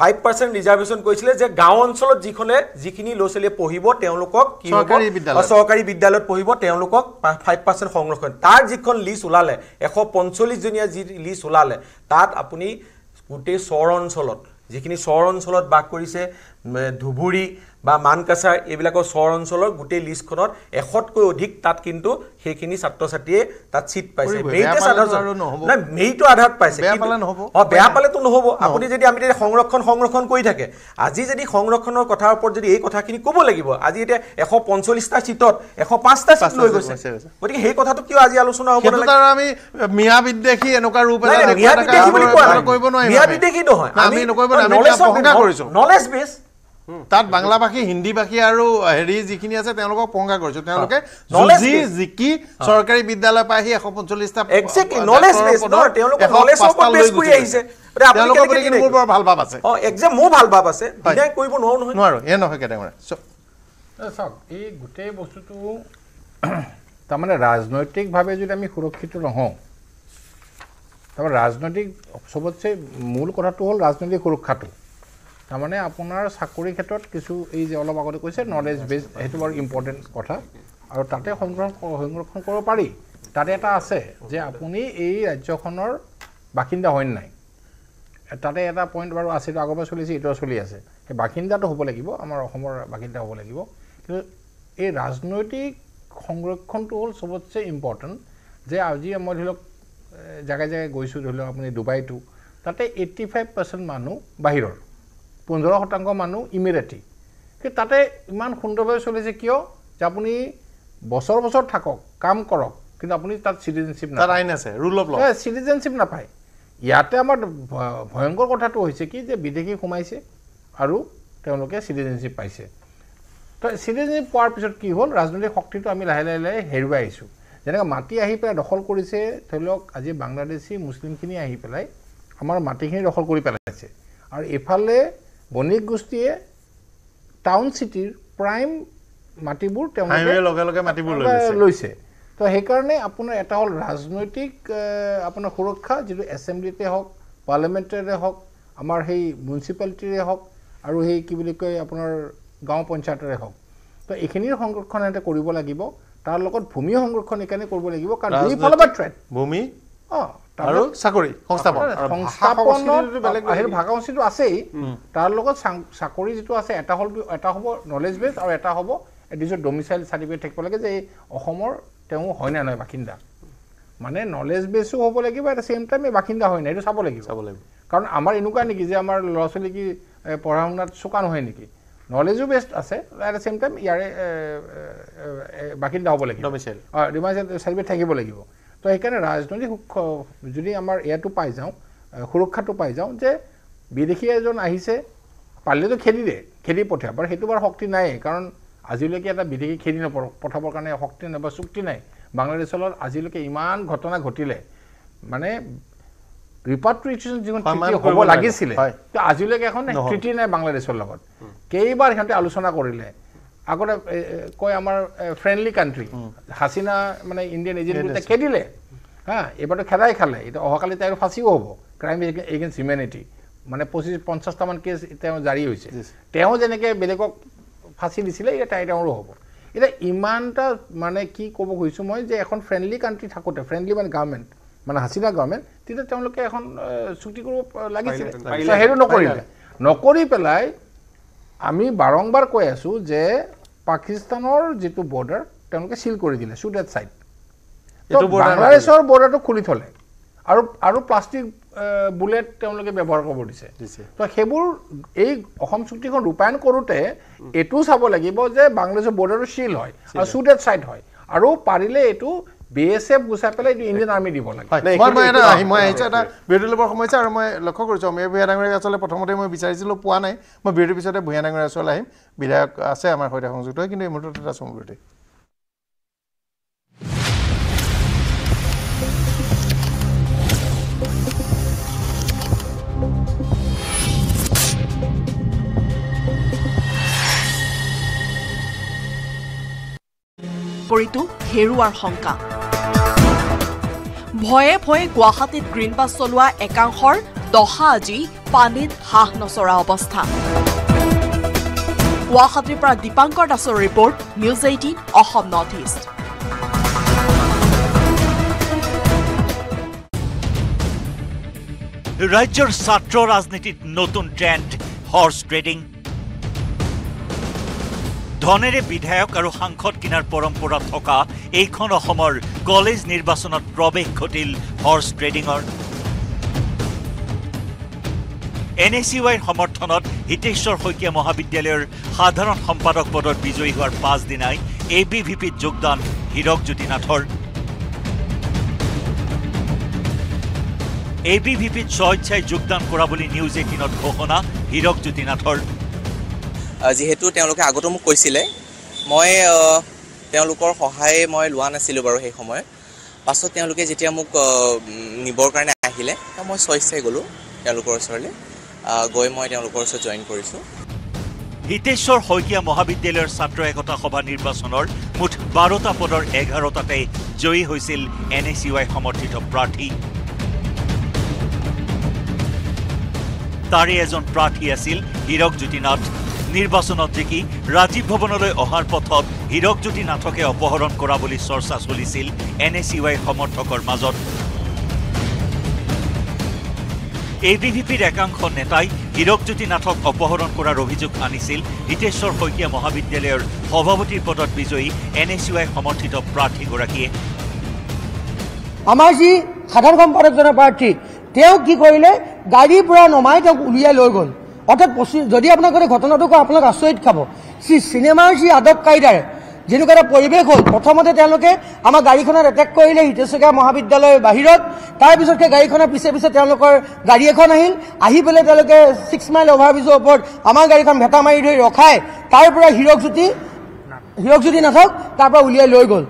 ফাইভ পাৰ্চেণ্ট ৰিজাৰ্ভেশ্যন কৰিছিলে যে গাঁও অঞ্চলত যিখনে যিখিনি ল'ৰা ছোৱালীয়ে পঢ়িব তেওঁলোকক কি চৰকাৰী বিদ্যালয়ত পঢ়িব তেওঁলোকক ফাইভ পাৰ্চেণ্ট সংৰক্ষণ তাৰ যিখন লিষ্ট ওলালে এশ পঞ্চল্লিছজনীয়া যি লিষ্ট ওলালে তাত আপুনি গোটেই চৰ অঞ্চলত যিখিনি চৰ অঞ্চলত বাস কৰিছে ধুবুৰী বা মানকাছা এইবিলাকৰ চৰ অঞ্চলৰ গোটেই লিষ্টখনত এশতকৈ অধিক তাত কিন্তু সেইখিনি ছাত্ৰ ছাত্ৰীয়ে তাত চিট পাইছে মেৰিটো আধাৰত পাইছে অঁ বেয়া পালেতো নহ'ব আপুনি যদি আমি সংৰক্ষণ সংৰক্ষণ কৰি থাকে আজি যদি সংৰক্ষণৰ কথাৰ ওপৰত যদি এই কথাখিনি ক'ব লাগিব আজি এতিয়া এশ পঞ্চল্লিছটা চিটত এশ পাঁচটা চিট লৈ গৈছে গতিকে সেই কথাটো কিয় আজি আলোচনা হ'ব আমি মিয়া বিদ্বেষী এনেকুৱা ৰূপ মিয়া বিদ্বেষী বুলি কোৱা মিয়া বিদ্বেষী নহয় আমি নলেজ বেছ তাত বাংলা ভাষী হিন্দী ভাষী আৰু হেৰি যিখিনি আছে তেওঁলোকক পংগা কৰিছে তেওঁলোকে জিকি চৰকাৰী বিদ্যালয়ৰ পৰা আহি এশ পঞ্চল্লিছটা তাৰমানে ৰাজনৈতিকভাৱে যদি আমি সুৰক্ষিত নহওঁ তাৰমানে ৰাজনৈতিক চবতচে মূল কথাটো হ'ল ৰাজনৈতিক সুৰক্ষাটো তাৰমানে আপোনাৰ চাকৰি ক্ষেত্ৰত কিছু এই যে অলপ আগতে কৈছে নলেজ বেজ সেইটো বাৰু ইম্পৰ্টেণ্ট কথা আৰু তাতে সংৰক্ষণ সংৰক্ষণ কৰিব পাৰি তাতে এটা আছে যে আপুনি এই ৰাজ্যখনৰ বাসিন্দা হয়নে নাই তাতে এটা পইণ্ট বাৰু আছে এইটো আগৰপৰা চলিছে এইটো চলি আছে সেই বাসিন্দাটো হ'ব লাগিব আমাৰ অসমৰ বাসিন্দা হ'ব লাগিব কিন্তু এই ৰাজনৈতিক সংৰক্ষণটো হ'ল চবতছে ইম্পৰ্টেণ্ট যে আজি মই ধৰি লওক জেগাই জেগাই গৈছোঁ ধৰি লওক আপুনি ডুবাইটো তাতে এইট্টি ফাইভ পাৰ্চেণ্ট মানুহ বাহিৰৰ পোন্ধৰ শতাংশ মানুহ ইমিৰেটি সেই তাতে ইমান সুন্দৰভাৱে চলিছে কিয় যে আপুনি বছৰ বছৰ থাকক কাম কৰক কিন্তু আপুনি তাত চিটিজেনশ্বিপ নাপায় আইন আছে ৰুল অফ লাই চিটিজেনশ্বিপ নাপায় ইয়াতে আমাৰ ভয়ংকৰ কথাটো হৈছে কি যে বিদেশী সোমাইছে আৰু তেওঁলোকে চিটিজেনশ্বিপ পাইছে তো চিটিজেনশ্বিপ পোৱাৰ পিছত কি হ'ল ৰাজনৈতিক শক্তিটো আমি লাহে লাহে লাহে হেৰুৱাই আহিছোঁ যেনেকৈ মাটি আহি পেলাই দখল কৰিছে ধৰি লওক আজি বাংলাদেশী মুছলিমখিনি আহি পেলাই আমাৰ মাটিখিনি দখল কৰি পেলাইছে আৰু এইফালে বণিক গোষ্ঠীয়ে টাউন চিটিৰ প্ৰাইম মাটিবোৰ তেওঁলোকে লৈছে তো সেইকাৰণে আপোনাৰ এটা হ'ল ৰাজনৈতিক আপোনাৰ সুৰক্ষা যিটো এছেম্বলিতে হওক পাৰ্লিয়ামেণ্টৰে হওক আমাৰ সেই মিউনিচিপালিটিৰে হওক আৰু সেই কি বুলি কয় আপোনাৰ গাঁও পঞ্চায়তৰে হওক তো এইখিনিৰ সংৰক্ষণ এটা কৰিব লাগিব তাৰ লগত ভূমি সংৰক্ষণ এইকাৰণে কৰিব লাগিব কাৰণ ভূমি অঁ আৰু চাকৰি সংস্থাপন সংস্থাপনৰ ভাষা সংস্কৃতিটো আছেই তাৰ লগত চাকৰি যিটো আছে এটা হ'ল এটা হ'ব নলেজ বেছ আৰু এটা হ'ব নিজৰ ডমিচাইল চাৰ্টিফিকেট থাকিব লাগে যে এই অসমৰ তেওঁ হয় নে নহয় বাসিন্দা মানে নলেজ বেছো হ'ব লাগিব এট দ্য চেম টাইম এই বাসিন্দা হয় নাই এইটো চাব লাগিব চাব লাগিব কাৰণ আমাৰ এনেকুৱা নেকি যে আমাৰ ল'ৰা ছোৱালী কি পঢ়া শুনাত চোকান হয় নেকি নলেজো বেষ্ট আছে এট দ্য চেম টাইম ইয়াৰে বাসিন্দা হ'ব লাগিব ডমিচাইল অঁ ডমিচাইল চাৰ্টিফিকেট থাকিব লাগিব তো সেইকাৰণে ৰাজনৈতিক যদি আমাৰ ইয়াতো পাই যাওঁ সুৰক্ষাটো পাই যাওঁ যে বিদেশী এজন আহিছে পাৰিলেতো খেদি দে খেদি পঠিয়াব আৰু সেইটো বাৰু শক্তি নাই কাৰণ আজিলৈকে এটা বিদেশী খেদি নপ পঠাবৰ কাৰণে শক্তি নাই বা চুক্তি নাই বাংলাদেশত আজিলৈকে ইমান ঘটনা ঘটিলে মানে ৰিপাট্ৰিকশ্যন যিখন হ'ব লাগিছিলে আজিলৈকে এখন ট্ৰিটি নাই বাংলাদেশৰ লগত কেইবাৰ সিহঁতে আলোচনা কৰিলে আগতে কয় আমাৰ ফ্ৰেণ্ডলি কাণ্ট্ৰি হাছিনা মানে ইণ্ডিয়ান এজেণ্ট খেদিলে হা এইবাৰতো খেদাই খালে এতিয়া অহাকালি তাইৰ ফাঁচিও হ'ব ক্ৰাইম এগেইনষ্ট হিউমেনিটি মানে পঁচিছ পঞ্চাছটামান কেছ তেওঁ জাৰি হৈছে তেওঁ যেনেকৈ বেলেগক ফাঁচি দিছিলে এতিয়া তাই তেওঁৰো হ'ব এতিয়া ইমানটা মানে কি ক'ব খুজিছোঁ মই যে এখন ফ্ৰেণ্ডলি কাণ্ট্ৰি থাকোঁতে ফ্ৰেণ্ডলি মানে গভৰ্ণমেণ্ট মানে হাছিনা গভৰ্ণমেণ্ট তেতিয়া তেওঁলোকে এখন চুক্তি কৰিব লাগিছিলে সেইটো নকৰিলে নকৰি পেলাই আমি বাৰম্বাৰ কৈ আছোঁ যে পাকিস্তানৰ যিটো বৰ্ডাৰ তেওঁলোকে চিল কৰি দিলে চুডেট ছাইড বাংলাদেশৰ বৰ্ডাৰটো খুলি থ'লে আৰু আৰু প্লাষ্টিক বুলেট তেওঁলোকে ব্যৱহাৰ কৰিব দিছে তো সেইবোৰ এই অসম চুক্তিখন ৰূপায়ণ কৰোঁতে এইটোও চাব লাগিব যে বাংলাদেশৰ বৰ্ডাৰটো চিল হয় আৰু চুডেট ছাইড হয় আৰু পাৰিলে এইটো বি এছ এফ গুচাই পেলাই এইটো ইণ্ডিয়ান আৰ্মি দিব লাগে মই আহিছোঁ এটা বিৰোধী ল'বৰ সমস্যা আৰু মই লক্ষ্য কৰিছোঁ অমিয়া ভূঞা ডাঙৰীয়া আচলতে প্ৰথমতে মই বিচাৰিছিলোঁ পোৱা নাই মই বিৰোধীৰ পিছতে ভূঞা ডাঙৰীয়া ওচৰলৈ আহিম বিধায়ক আছে আমাৰ সৈতে সংযুক্ত হয় কিন্তু এই মুহূৰ্তত এটা চমু বিৰোধী বিপৰীতো হেৰুৱাৰ শংকা ভয়ে ভয়ে গুৱাহাটীত গ্ৰীণ বাছ চলোৱা একাংশৰ দহা আজি পানীত হাঁহ নচৰা অৱস্থা গুৱাহাটীৰ পৰা দীপাংকৰ দাসৰ report news eighteen Assam north east ৰাজ্যৰ ছাত্ৰ ৰাজনীতিত নতুন ট্ৰেণ্ড হৰ্চ ট্ৰেডিং ধনেৰে বিধায়ক আৰু সাংসদ কিনাৰ পৰম্পৰা থকা এইখন অসমৰ কলেজ নিৰ্বাচনত প্ৰৱেশ ঘটিল হৰ্চ ট্ৰেডিঙৰ এন এ চি ৱাইৰ সমৰ্থনত হিতেশ্বৰ শইকীয়া মহাবিদ্যালয়ৰ সাধাৰণ সম্পাদক পদত বিজয়ী হোৱাৰ পাছদিনাই এ বি ভি পিত যোগদান হীৰকজ্যোতি নাথৰ এ বি ভি পিত স্বেচ্ছাই যোগদান কৰা বুলি নিউজ এইটিনত ঘোষণা হীৰকজ্যোতি নাথৰ যিহেতু তেওঁলোকে আগতো মোক কৈছিলে মই তেওঁলোকৰ সহায় মই লোৱা নাছিলোঁ বাৰু সেই সময়ত পাছত তেওঁলোকে যেতিয়া মোক নিবৰ কাৰণে আহিলে মই স্বেচ্ছাই গ'লোঁ তেওঁলোকৰ ওচৰলৈ গৈ মই তেওঁলোকৰ ওচৰত জইন কৰিছোঁ হিতেশ্বৰ শইকীয়া মহাবিদ্যালয়ৰ ছাত্ৰ একতা সভা নিৰ্বাচনৰ মুঠ বাৰটা পদৰ এঘাৰটাতে জয়ী হৈছিল এন এ চি ৱাই সমৰ্থিত প্ৰাৰ্থী তাৰে এজন প্ৰাৰ্থী আছিল হীৰকজ্যোতিনাথ নিৰ্বাচনত জিকি ৰাজীৱ ভৱনলৈ অহাৰ পথত হীৰকজ্যোতি নাথকে অপহৰণ কৰা বুলি চৰ্চা চলিছিল এন এ চি ৱাই সমৰ্থকৰ মাজত এ বি ভি পিৰ একাংশ নেতাই হীৰকজ্যোতি নাথক অপহৰণ কৰাৰ অভিযোগ আনিছিল হিতেশ্বৰ শইকীয়া মহাবিদ্যালয়ৰ সভাপতিৰ পদত বিজয়ী এন এ চি ৱাই সমৰ্থিত প্ৰাৰ্থীগৰাকীয়ে আমাৰ যি সাধাৰণ সম্পাদকজনৰ প্ৰাৰ্থী তেওঁ কি কৰিলে গাড়ীৰ পৰা নমাই তেওঁক উলিয়াই লৈ গ'ল অৰ্থাৎ পশ্চিম যদি আপোনালোকে ঘটনাটো কয় আপোনালোক আচৰিত খাব যি চিনেমাৰ যি আদব কাইদাৰে যেনেকুৱা এটা পৰিৱেশ হ'ল প্ৰথমতে তেওঁলোকে আমাৰ গাড়ীখনত এটেক কৰিলে হিতেশকীয়া মহাবিদ্যালয়ৰ বাহিৰত তাৰপিছতকে গাড়ীখনৰ পিছে পিছে তেওঁলোকৰ গাড়ী এখন আহিল আহি পেলাই তেওঁলোকে ছিক্স মাইল অভাৰব্ৰিজৰ ওপৰত আমাৰ গাড়ীখন ভেটা মাৰি ধৰি ৰখাই তাৰ পৰা হীৰকজ্যোতি হীৰকজ্যোতি নাথক তাৰ পৰা উলিয়াই লৈ গ'ল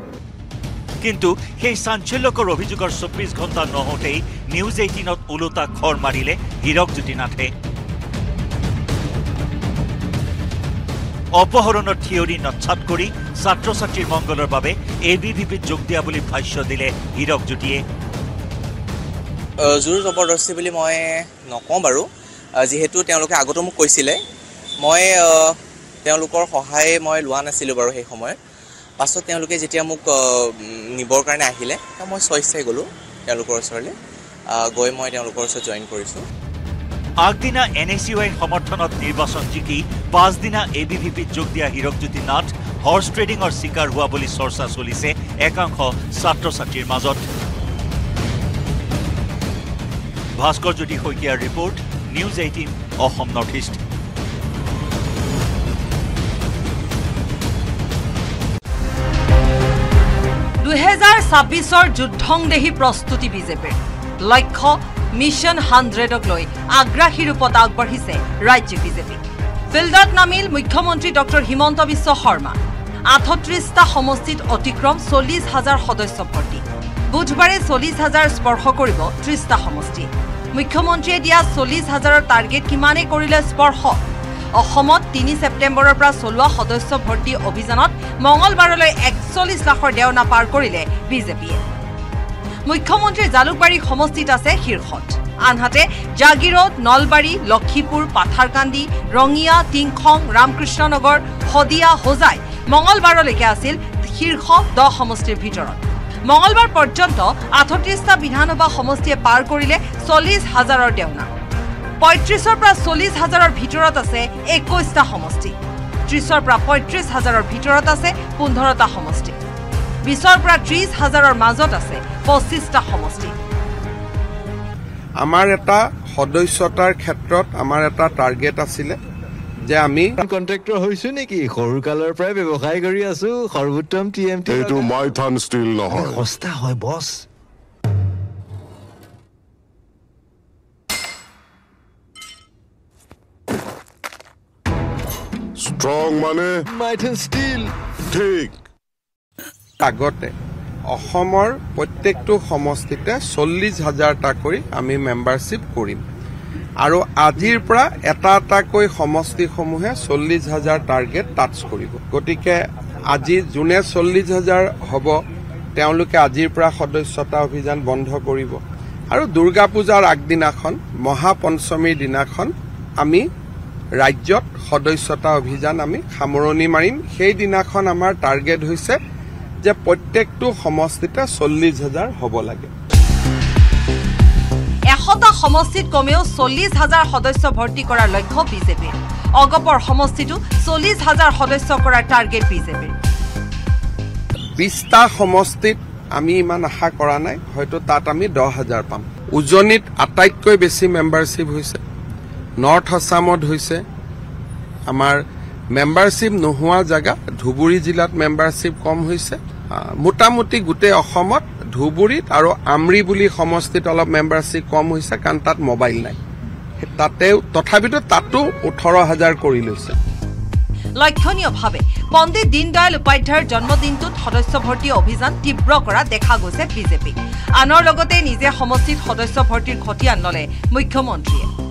কিন্তু সেই চাঞ্চল্যকৰ অভিযোগৰ চৌব্বিছ ঘণ্টা নহওঁতেই নিউজ এইটিনত ওলোটা খৰ মাৰিলে হীৰকজ্যোতি নাথে অপহরণের থিওরি নচ্ছাদ করে ছাত্র ছাত্রীর মঙ্গলের বাবে এ ভি পিত যোগ দিয়া বলে ভাষ্য দিলে হীরক জুটিয়ে জোৰ জবৰদস্তি বুলি মই নকওঁ বাৰু যিহেতু তেওঁলোকে আগতো মোক কৈছিলে মই তেওঁলোকৰ সহায় মই লোৱা নাছিলোঁ বাৰু সেই সময়ত পাছত তেওঁলোকে যেতিয়া মোক নিবৰ কাৰণে আহিলে মই স্বেচ্ছাই গ'লোঁ তেওঁলোকৰ ওচৰলৈ গৈ মই তেওঁলোকৰ ওচৰত জইন কৰিছোঁ আগদিনা এন এ চি ৱাইৰ সমৰ্থনত নিৰ্বাচন জিকি পাছদিনা এ বি ভি পিত যোগ দিয়া হীৰকজ্যোতি নাথ হৰ্চ ট্ৰেডিঙৰ চিকাৰ হোৱা বুলি চৰ্চা চলিছে একাংশ ছাত্ৰ ছাত্ৰীৰ মাজত ভাস্কৰজ্যোতি শইকীয়াৰ report news eighteen Assam north east দুহেজাৰ ছাব্বিছৰ যুদ্ধং দেহি প্ৰস্তুতি বিজেপিৰ লক্ষ্য মিশন হাণ্ড্ৰেডক লৈ আগ্ৰাসী ৰূপত আগবাঢ়িছে ৰাজ্যিক বিজেপি ফিল্ডত নামিল মুখ্যমন্ত্ৰী ডঃ হিমন্ত বিশ্ব শৰ্মা আঠত্ৰিশটা সমষ্টিত অতিক্ৰম চল্লিছ হাজাৰ সদস্য ভৰ্তি বুধবাৰে চল্লিছ হাজাৰ স্পৰ্শ কৰিব ত্ৰিশটা সমষ্টি মুখ্যমন্ত্ৰীয়ে দিয়া চল্লিছ হাজাৰৰ টাৰ্গেট কিমানে কৰিলে স্পৰ্শ অসমত তিনি ছেপ্টেম্বৰৰ পৰা চলোৱা সদস্য ভৰ্তি অভিযানত মঙলবাৰলৈ একচল্লিছ লাখৰ দেওনা পাৰ কৰিলে বিজেপিয়ে মুখ্যমন্ত্ৰী জালুকবাৰী সমষ্টিত আছে শীৰ্ষত আনহাতে জাগিৰত নলবাৰী লক্ষীপুৰ পাথাৰকান্দি ৰঙিয়া টিংখং ৰামকৃষ্ণনগৰ শদিয়া হোজাই মঙলবাৰলৈকে আছিল শীৰ্ষ দহ সমষ্টিৰ ভিতৰত মঙলবাৰ পৰ্যন্ত আঠত্ৰিছটা বিধানসভা সমষ্টিয়ে পাৰ কৰিলে চল্লিছ হাজাৰৰ দেওনা পঁয়ত্ৰিছৰ পৰা চল্লিছ হাজাৰৰ ভিতৰত আছে একৈছটা সমষ্টি ত্ৰিছৰ পৰা পঁয়ত্ৰিছ হাজাৰৰ ভিতৰত আছে পোন্ধৰটা সমষ্টি বিশৰ পৰা ত্ৰিশ হাজাৰৰ মাজত আছে পঁচিছটা সমষ্টি আমাৰ এটা সদস্যতাৰ ক্ষেত্ৰত আমাৰ এটা টাৰ্গেট আছিলে যে আমি কণ্ট্ৰেক্টৰ হৈছো নেকি সৰু কালৰ পৰাই ব্যৱসায় কৰি আছো সৰ্বোত্তম টি এম টি এইটো মাইথান ষ্টীল নহয় সস্তা হয় বছ ষ্ট্ৰং মানে মাইথান ষ্টীল ঠিক আগতে অসমৰ প্ৰত্যেকটো সমষ্টিতে চল্লিছ হাজাৰটাকৈ আমি মেম্বাৰশ্বিপ কৰিম আৰু আজিৰ পৰা এটা এটাকৈ সমষ্টিসমূহে চল্লিছ হাজাৰ টাৰ্গেট টাচ কৰিব গতিকে আজি যোনে চল্লিছ হাজাৰ হ'ব তেওঁলোকে আজিৰ পৰা সদস্যতা অভিযান বন্ধ কৰিব আৰু দুৰ্গা পূজাৰ আগদিনাখন মহাপঞ্চমীৰ দিনাখন আমি ৰাজ্যত সদস্যতা অভিযান আমি সামৰণি মাৰিম সেইদিনাখন আমাৰ টাৰ্গেট হৈছে যে প্ৰত্যেকটো সমষ্টিতে চল্লিশ হাজাৰ হ'ব লাগে এশটা সমষ্টিত কমেও চল্লিশ হাজাৰ সদস্য ভৰ্তি কৰাৰ লক্ষ্য বিজেপিৰ অগপৰ সমষ্টিটো চল্লিশ হাজাৰ সদস্য কৰাৰ টাৰ্গেট বিজেপিৰ বিশটা সমষ্টিত আমি ইমান আশা কৰা নাই হয়তো তাত আমি দহ হাজাৰ পাম উজনিত আটাইতকৈ বেছি মেম্বাৰশ্বিপ হৈছে নৰ্থ আছামত হৈছে আমাৰ মেম্বাৰশ্বিপ নোহোৱা জেগা ধুবুৰী জিলাত মেম্বাৰশ্বিপ কম হৈছে মোটামুটি গোটেই অসমত ধুবুৰীত আৰু আমৰি বুলি সমষ্টিত অলপ মেম্বাৰশ্বিপ কম হৈছে কাৰণ তাত মোবাইল নাই তাতেও তথাপিতো তাতো ওঠৰ হাজাৰ কৰি লৈছে লক্ষণীয়ভাৱে পণ্ডিত দীনদয়াল উপাধ্যায়ৰ জন্মদিনটোত সদস্য ভৰ্তি অভিযান তীব্ৰ কৰা দেখা গৈছে বিজেপি আনৰ লগতে নিজে সমষ্টিত সদস্য ভৰ্তিৰ ঘটিয়ান ললে মুখ্যমন্ত্ৰীয়ে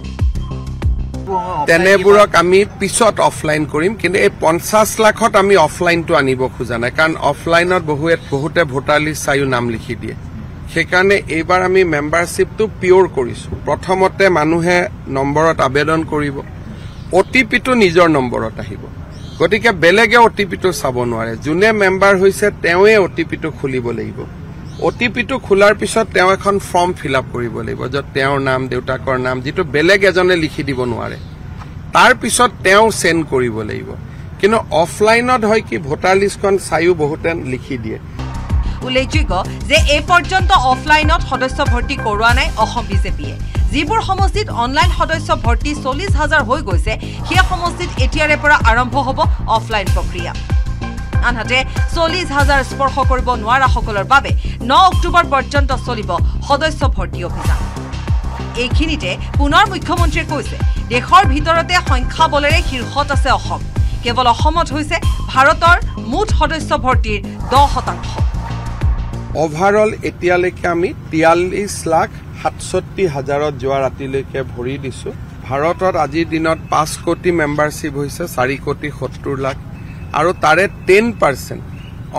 তেনেবোৰক আমি পিছত অফলাইন কৰিম কিন্তু এই পঞ্চাছ লাখত আমি অফলাইনটো আনিব খোজা নাই কাৰণ অফলাইনত বহুত বহুতে ভোটাৰ লিষ্ট চাইও নাম লিখি দিয়ে সেইকাৰণে এইবাৰ আমি মেম্বাৰশ্বিপটো পিয়ৰ কৰিছোঁ প্ৰথমতে মানুহে নম্বৰত আবেদন কৰিব অ' টি পিটো নিজৰ নম্বৰত আহিব গতিকে বেলেগে অ' টি পিটো চাব নোৱাৰে যোনে মেম্বাৰ হৈছে তেওঁৱে অ' টি পিটো খুলিব লাগিব অটিপিটো খোলাৰ পিছত তেওঁ এখন ফৰ্ম ফিল আপ কৰিব লাগিব য'ত তেওঁৰ নাম দেউতাকৰ নাম যিটো বেলেগ এজনে লিখি দিব নোৱাৰে তাৰপিছত তেওঁ চেণ্ড কৰিব লাগিব কিন্তু অফলাইনত হয় কি ভোটাৰ লিষ্টখন চাইও বহুতে লিখি দিয়ে উল্লেখযোগ্য যে এই পৰ্যন্ত অফলাইনত সদস্য ভৰ্তি কৰোৱা নাই অসম বিজেপিয়ে যিবোৰ সমষ্টিত অনলাইন সদস্য ভৰ্তি চল্লিছ হাজাৰ হৈ গৈছে সেই সমষ্টিত এতিয়াৰে পৰা আৰম্ভ হ'ব অফলাইন প্ৰক্ৰিয়া আনহাতে চল্লিশ হাজাৰ স্পৰ্শ কৰিব নোৱাৰাসকলৰ বাবে ন অক্টোবৰ পৰ্যন্ত চলিব সদস্য ভৰ্তি অভিযান এইখিনিতে পুনৰ মুখ্যমন্ত্ৰীয়ে কৈছে দেশৰ ভিতৰতে সংখ্যাবলেৰে শীৰ্ষত আছে অসম কেৱল অসমত হৈছে ভাৰতৰ মুঠ সদস্য ভৰ্তিৰ দহ শতাংশ অভাৰঅল এতিয়ালৈকে আমি তিয়াল্লিছ লাখ সাতষষ্ঠি হাজাৰত যোৱা ৰাতিলৈকে ভৰি দিছোঁ ভাৰতত আজিৰ দিনত পাঁচ কোটি মেম্বাৰশ্বিপ হৈছে চাৰি কোটি সত্তৰ লাখ আৰু তাৰে টেন পাৰ্চেণ্ট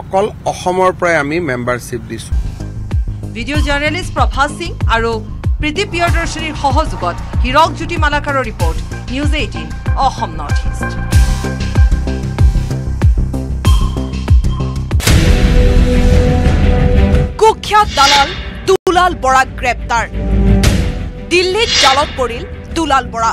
অকল অসমৰ পৰাই আমি মেম্বাৰশ্বিপ দিছোঁ ভিডিঅ' জাৰ্নেলিষ্ট প্ৰভাত সিং আৰু প্ৰীতি প্ৰিয়দৰ্শিনীৰ সহযোগত হিৰক জ্যোতি মালাকাৰৰ report news eighteen Assam north east কুখ্যাত দালাল দুলাল বৰাক গ্ৰেপ্তাৰ দিল্লীত জালত পৰিল দুলাল বৰা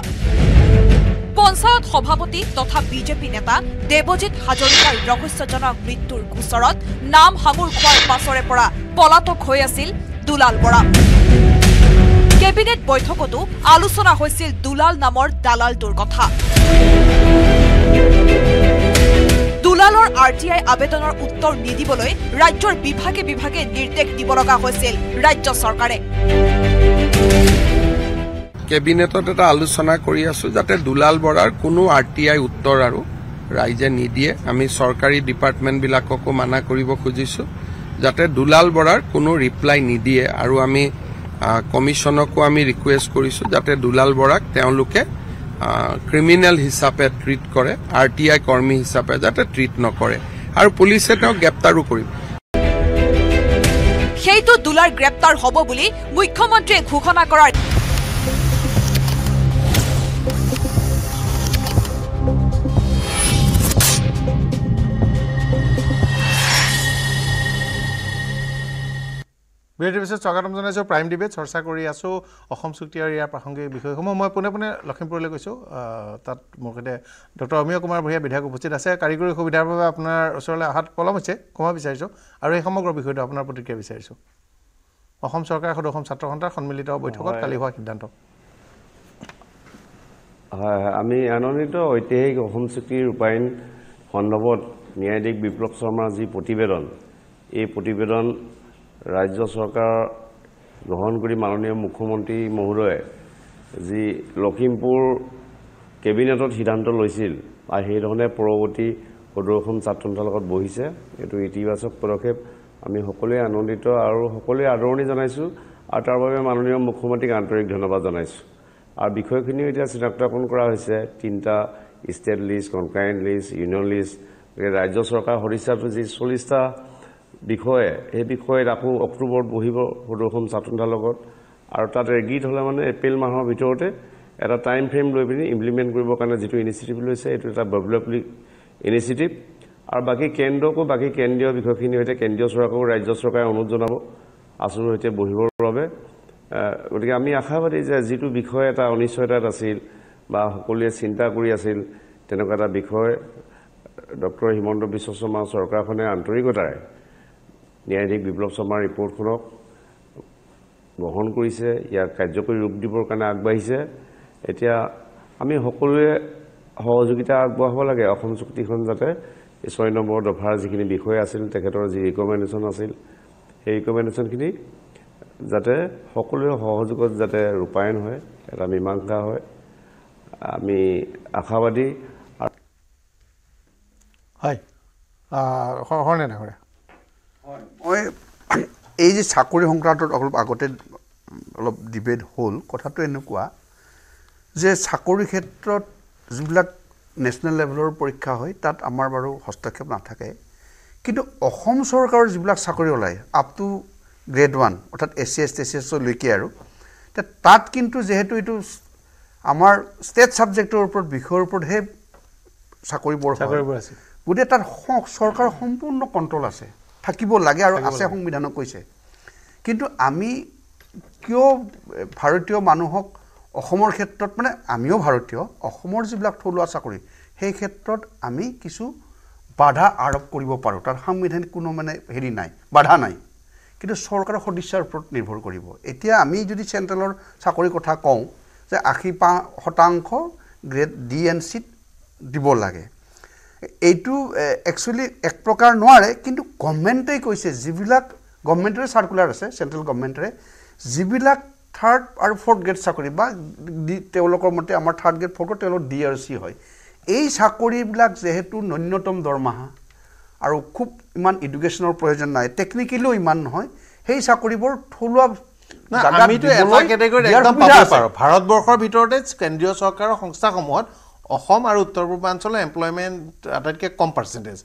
পঞ্চায়ত সভাপতি তথা বিজেপি নেতা দেৱজিৎ হাজৰিকাৰ ৰহস্যজনক মৃত্যুৰ গোচৰত নাম সাঙুৰ খোৱাৰ পাছৰে পৰা পলাতক হৈ আছিল দুলাল বৰা কেবিনেট বৈঠকতো আলোচনা হৈছিল দুলাল নামৰ দালালটোৰ কথা দুলালৰ আৰ টি আই আবেদনৰ উত্তৰ নিদিবলৈ ৰাজ্যৰ বিভাগে বিভাগে নিৰ্দেশ দিব লগা হৈছিল ৰাজ্য চৰকাৰে কেবিনেটত এটা আলোচনা কৰি আছো যাতে দুলাল বৰাৰ কোনো আৰ টি আই উত্তৰ আৰু ৰাইজে নিদিয়ে আমি চৰকাৰী ডিপাৰ্টমেণ্টবিলাককো মানা কৰিব খুজিছো যাতে দুলাল বৰাৰ কোনো ৰিপ্লাই নিদিয়ে আৰু আমি কমিশ্যনকো আমি ৰিকুৱেষ্ট কৰিছো যাতে দুলাল বৰাক তেওঁলোকে ক্ৰিমিনেল হিচাপে ট্ৰিট কৰে আৰ টি আই কৰ্মী হিচাপে যাতে ট্ৰিট নকৰে আৰু পুলিচে তেওঁক গ্ৰেপ্তাৰো কৰিব সেইটো দুলাৰ গ্ৰেপ্তাৰ হ'ব বুলি মুখ্যমন্ত্ৰীয়ে ঘোষণা কৰাৰ বিৰতিৰ পিছত স্বাগতম জনাইছোঁ প্ৰাইম ডিবেট চৰ্চা কৰি আছোঁ অসম চুক্তি আৰু ইয়াৰ প্ৰাসংগিক বিষয়সমূহ মই পোনে পোনে লখিমপুৰলৈ গৈছোঁ তাত মোৰ সৈতে ডক্টৰ অমীয় কুমাৰ ভূঞা বিধায়ক উপস্থিত আছে কাৰিকৰী সুবিধাৰ বাবে আপোনাৰ ওচৰলৈ অহাত পলম হৈছে কমাব বিচাৰিছোঁ আৰু এই সমগ্ৰ বিষয়টো আপোনাৰ প্ৰতিক্ৰিয়া বিচাৰিছোঁ অসম চৰকাৰ সদৌ অসম ছাত্ৰ সন্থাৰ সন্মিলিত বৈঠকত কালি হোৱা সিদ্ধান্ত হয় আমি আনন্দিত ঐতিহাসিক অসম চুক্তি ৰূপায়ণ সন্দৰ্ভত ন্যায়াধীশ বিপ্লৱ শৰ্মাৰ যি প্ৰতিবেদন এই প্ৰতিবেদন ৰাজ্য চৰকাৰ গ্ৰহণ কৰি মাননীয় মুখ্যমন্ত্ৰী মহোদয়ে যি লখিমপুৰ কেবিনেটত সিদ্ধান্ত লৈছিল আৰু সেইধৰণে পৰৱৰ্তী সদৌ অসম ছাত্ৰ লগত বহিছে এইটো ইতিবাচক পদক্ষেপ আমি সকলোৱে আনন্দিত আৰু সকলোৱে আদৰণি জনাইছোঁ আৰু তাৰ বাবে মাননীয় মুখ্যমন্ত্ৰীক আন্তৰিক ধন্যবাদ জনাইছোঁ আৰু বিষয়খিনিও এতিয়া চিনাক্তকৰণ কৰা হৈছে তিনিটা state list concurrent list union list গতিকে ৰাজ্য চৰকাৰ সদস্যাটো যি চল্লিছটা বিষয়ে সেই বিষয়ত আকৌ অক্টোবৰত বহিব সদৌসম ছাত্ৰ লগত আৰু তাত এগিত হ'লে মানে এপ্ৰিল মাহৰ ভিতৰতে এটা টাইম ফ্ৰেম লৈ পিনি ইমপ্লিমেণ্ট কৰিবৰ কাৰণে যিটো ইনিচিয়েটিভ লৈছে এইটো এটা ডেভেলপলি ইনিচিয়েটিভ আৰু বাকী কেন্দ্ৰকো বাকী কেন্দ্ৰীয় বিষয়খিনিৰ সৈতে কেন্দ্ৰীয় চৰকাৰকো ৰাজ্য চৰকাৰে অনুৰোধ জনাব আঁচনিৰ সৈতে বহিবৰ বাবে গতিকে আমি আশাবাদী যে যিটো বিষয় এটা অনিশ্চয়তাত আছিল বা সকলোৱে চিন্তা কৰি আছিল তেনেকুৱা এটা বিষয় ডক্টৰ হিমন্ত বিশ্ব শৰ্মা চৰকাৰখনে আন্তৰিকতাৰে ন্যায়াধীশ বিপ্লৱ শৰ্মাৰ ৰিপৰ্টখনক গ্ৰহণ কৰিছে ইয়াক কাৰ্যকৰী ৰূপ দিবৰ কাৰণে আগবাঢ়িছে এতিয়া আমি সকলোৱে সহযোগিতা আগবঢ়াব লাগে অসম চুক্তিখন যাতে ছয় নম্বৰ দফাৰ যিখিনি বিষয় আছিল তেখেতৰ যি ৰিকমেণ্ডেশ্যন আছিল সেই ৰিকমেণ্ডেশ্যনখিনি যাতে সকলোৰে সহযোগত যাতে ৰূপায়ণ হয় এটা মীমাংসা হয় আমি আশাবাদী হয় শৰণে নাগৰীয়া মই এই যে চাকৰি সংক্ৰান্তত অলপ আগতে অলপ ডিবেট হ'ল কথাটো এনেকুৱা যে চাকৰি ক্ষেত্ৰত যিবিলাক নেশ্যনেল লেভেলৰ পৰীক্ষা হয় তাত আমাৰ বাৰু হস্তক্ষেপ নাথাকে কিন্তু অসম চৰকাৰৰ যিবিলাক চাকৰি ওলায় আপ টু গ্ৰেড ওৱান অৰ্থাৎ A C S to C এছলৈকে আৰু তাত কিন্তু যিহেতু এইটো আমাৰ ষ্টেট ছাবজেক্টৰ ওপৰত বিষয়ৰ ওপৰতহে চাকৰিবোৰ চাকৰিবোৰ গতিকে তাত চৰকাৰৰ সম্পূৰ্ণ কণ্ট্ৰল আছে থাকিব লাগে আৰু আছে সংবিধানক কৈছে কিন্তু আমি কিয় ভাৰতীয় মানুহক অসমৰ ক্ষেত্ৰত মানে আমিও ভাৰতীয় অসমৰ যিবিলাক থলুৱা চাকৰি সেই ক্ষেত্ৰত আমি কিছু বাধা আৰোপ কৰিব পাৰোঁ তাৰ সাংবিধানিক কোনো মানে হেৰি নাই বাধা নাই কিন্তু চৰকাৰৰ সদিচ্ছাৰ ওপৰত নিৰ্ভৰ কৰিব এতিয়া আমি যদি চেণ্ট্ৰেলৰ চাকৰিৰ কথা কওঁ যে আশী পা শতাংশ গ্ৰেড ডি এন চিত দিব লাগে এইটো একচুৱেলি এক প্ৰকাৰ নোৱাৰে কিন্তু গভমেণ্টেই কৈছে যিবিলাক গভমেণ্টৰে চাৰ্কুলাৰ আছে চেণ্ট্ৰেল গভমেণ্টৰে যিবিলাক থাৰ্ড আৰু ফ'ৰ্থ গ্ৰেড চাকৰি বা তেওঁলোকৰ মতে আমাৰ থাৰ্ড গ্ৰেড ফ'ৰ্থ গ্ৰেড তেওঁলোক ডি আৰ চি হয় এই চাকৰিবিলাক যিহেতু ন্যূনতম দৰমহা আৰু খুব ইমান এডুকেশ্যনৰ প্ৰয়োজন নাই টেকনিকেলিও ইমান নহয় সেই চাকৰিবোৰ থলুৱা ভাৰতবৰ্ষৰ ভিতৰতে কেন্দ্ৰীয় চৰকাৰৰ সংস্থাসমূহত অসম আৰু উত্তৰ পূৰ্বাঞ্চলৰ এমপ্লয়মেণ্ট আটাইতকৈ কম পাৰ্চেণ্টেজ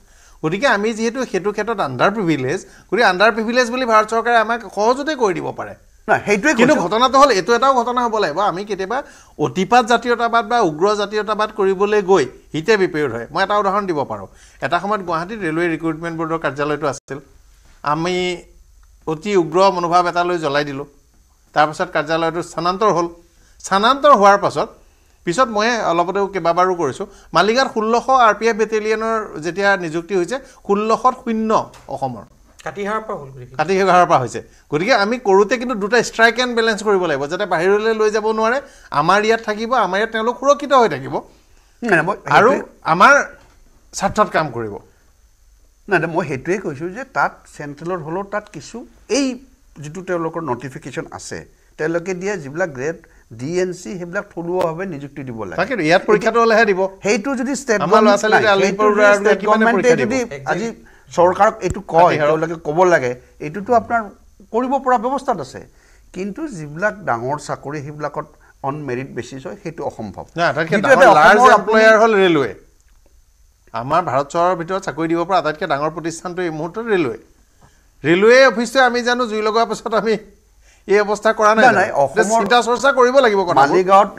গতিকে আমি যিহেতু সেইটো ক্ষেত্ৰত আণ্ডাৰ প্ৰিভিলেজ গতিকে আণ্ডাৰ প্ৰিভিলেজ বুলি ভাৰত চৰকাৰে আমাক সহজতে কৰি দিব পাৰে সেইটোৱে কিন্তু ঘটনাটো হ'ল এইটো এটাও ঘটনা হ'ব লাগিব আমি কেতিয়াবা অতিপাত জাতীয়তাবাদ বা উগ্ৰ জাতীয়তাবাদ কৰিবলৈ গৈ হিতে বিপৰীত হয় মই এটা উদাহৰণ দিব পাৰোঁ এটা সময়ত গুৱাহাটীত ৰেলৱে ৰিক্ৰুইটমেণ্ট বৰ্ডৰ কাৰ্যালয়টো আছিল আমি অতি উগ্ৰ মনোভাৱ এটালৈ জ্বলাই দিলোঁ তাৰপাছত কাৰ্যালয়টো স্থানান্তৰ হ'ল স্থানান্তৰ হোৱাৰ পাছত পিছত মই অলপতেও কেইবাবাৰো কৰিছোঁ মালিগাত ষোল্লশ আৰ পি এফ বেটেলিয়নৰ যেতিয়া নিযুক্তি হৈছে ষোল্লশত শূন্য অসমৰ কাতিহাৰৰ পৰা হৈছে গতিকে আমি কৰোঁতে কিন্তু দুটা ষ্ট্ৰাইক এণ্ড বেলেঞ্চ কৰিব লাগিব যাতে বাহিৰলৈ লৈ যাব নোৱাৰে আমাৰ ইয়াত থাকিব আমাৰ ইয়াত তেওঁলোক সুৰক্ষিত হৈ থাকিব আৰু আমাৰ স্বাৰ্থত কাম কৰিব নাই মই সেইটোৱে কৈছোঁ যে তাত চেণ্ট্ৰেলৰ হ'লেও তাত কিছু এই যিটো তেওঁলোকৰ নটিফিকেশ্যন আছে তেওঁলোকে দিয়া যিবিলাক গ্ৰেড ডি এন চি সেইবিলাক থলুৱাভাৱে নিযুক্তি দিব লাগে আজি চৰকাৰক এইটো কয় তেওঁলোকে ক'ব লাগে এইটোতো আপোনাৰ কৰিব পৰা ব্যৱস্থাত আছে কিন্তু যিবিলাক ডাঙৰ চাকৰি সেইবিলাকত অন মেৰিট বেচিছ হয় সেইটো অসম্ভৱ আমাৰ ভাৰত চৰকাৰৰ ভিতৰত চাকৰি দিব পৰা আটাইতকৈ ডাঙৰ প্ৰতিষ্ঠানটো এই মুহূৰ্তত ৰেলৱে ৰেলৱে অফিচটোৱে আমি জানো জুই লগোৱাৰ পিছত আমি এই অৱস্থা কৰা নাই নাই অসমৰ চিন্তা চৰ্চা কৰিব লাগিব মালিগাঁৱত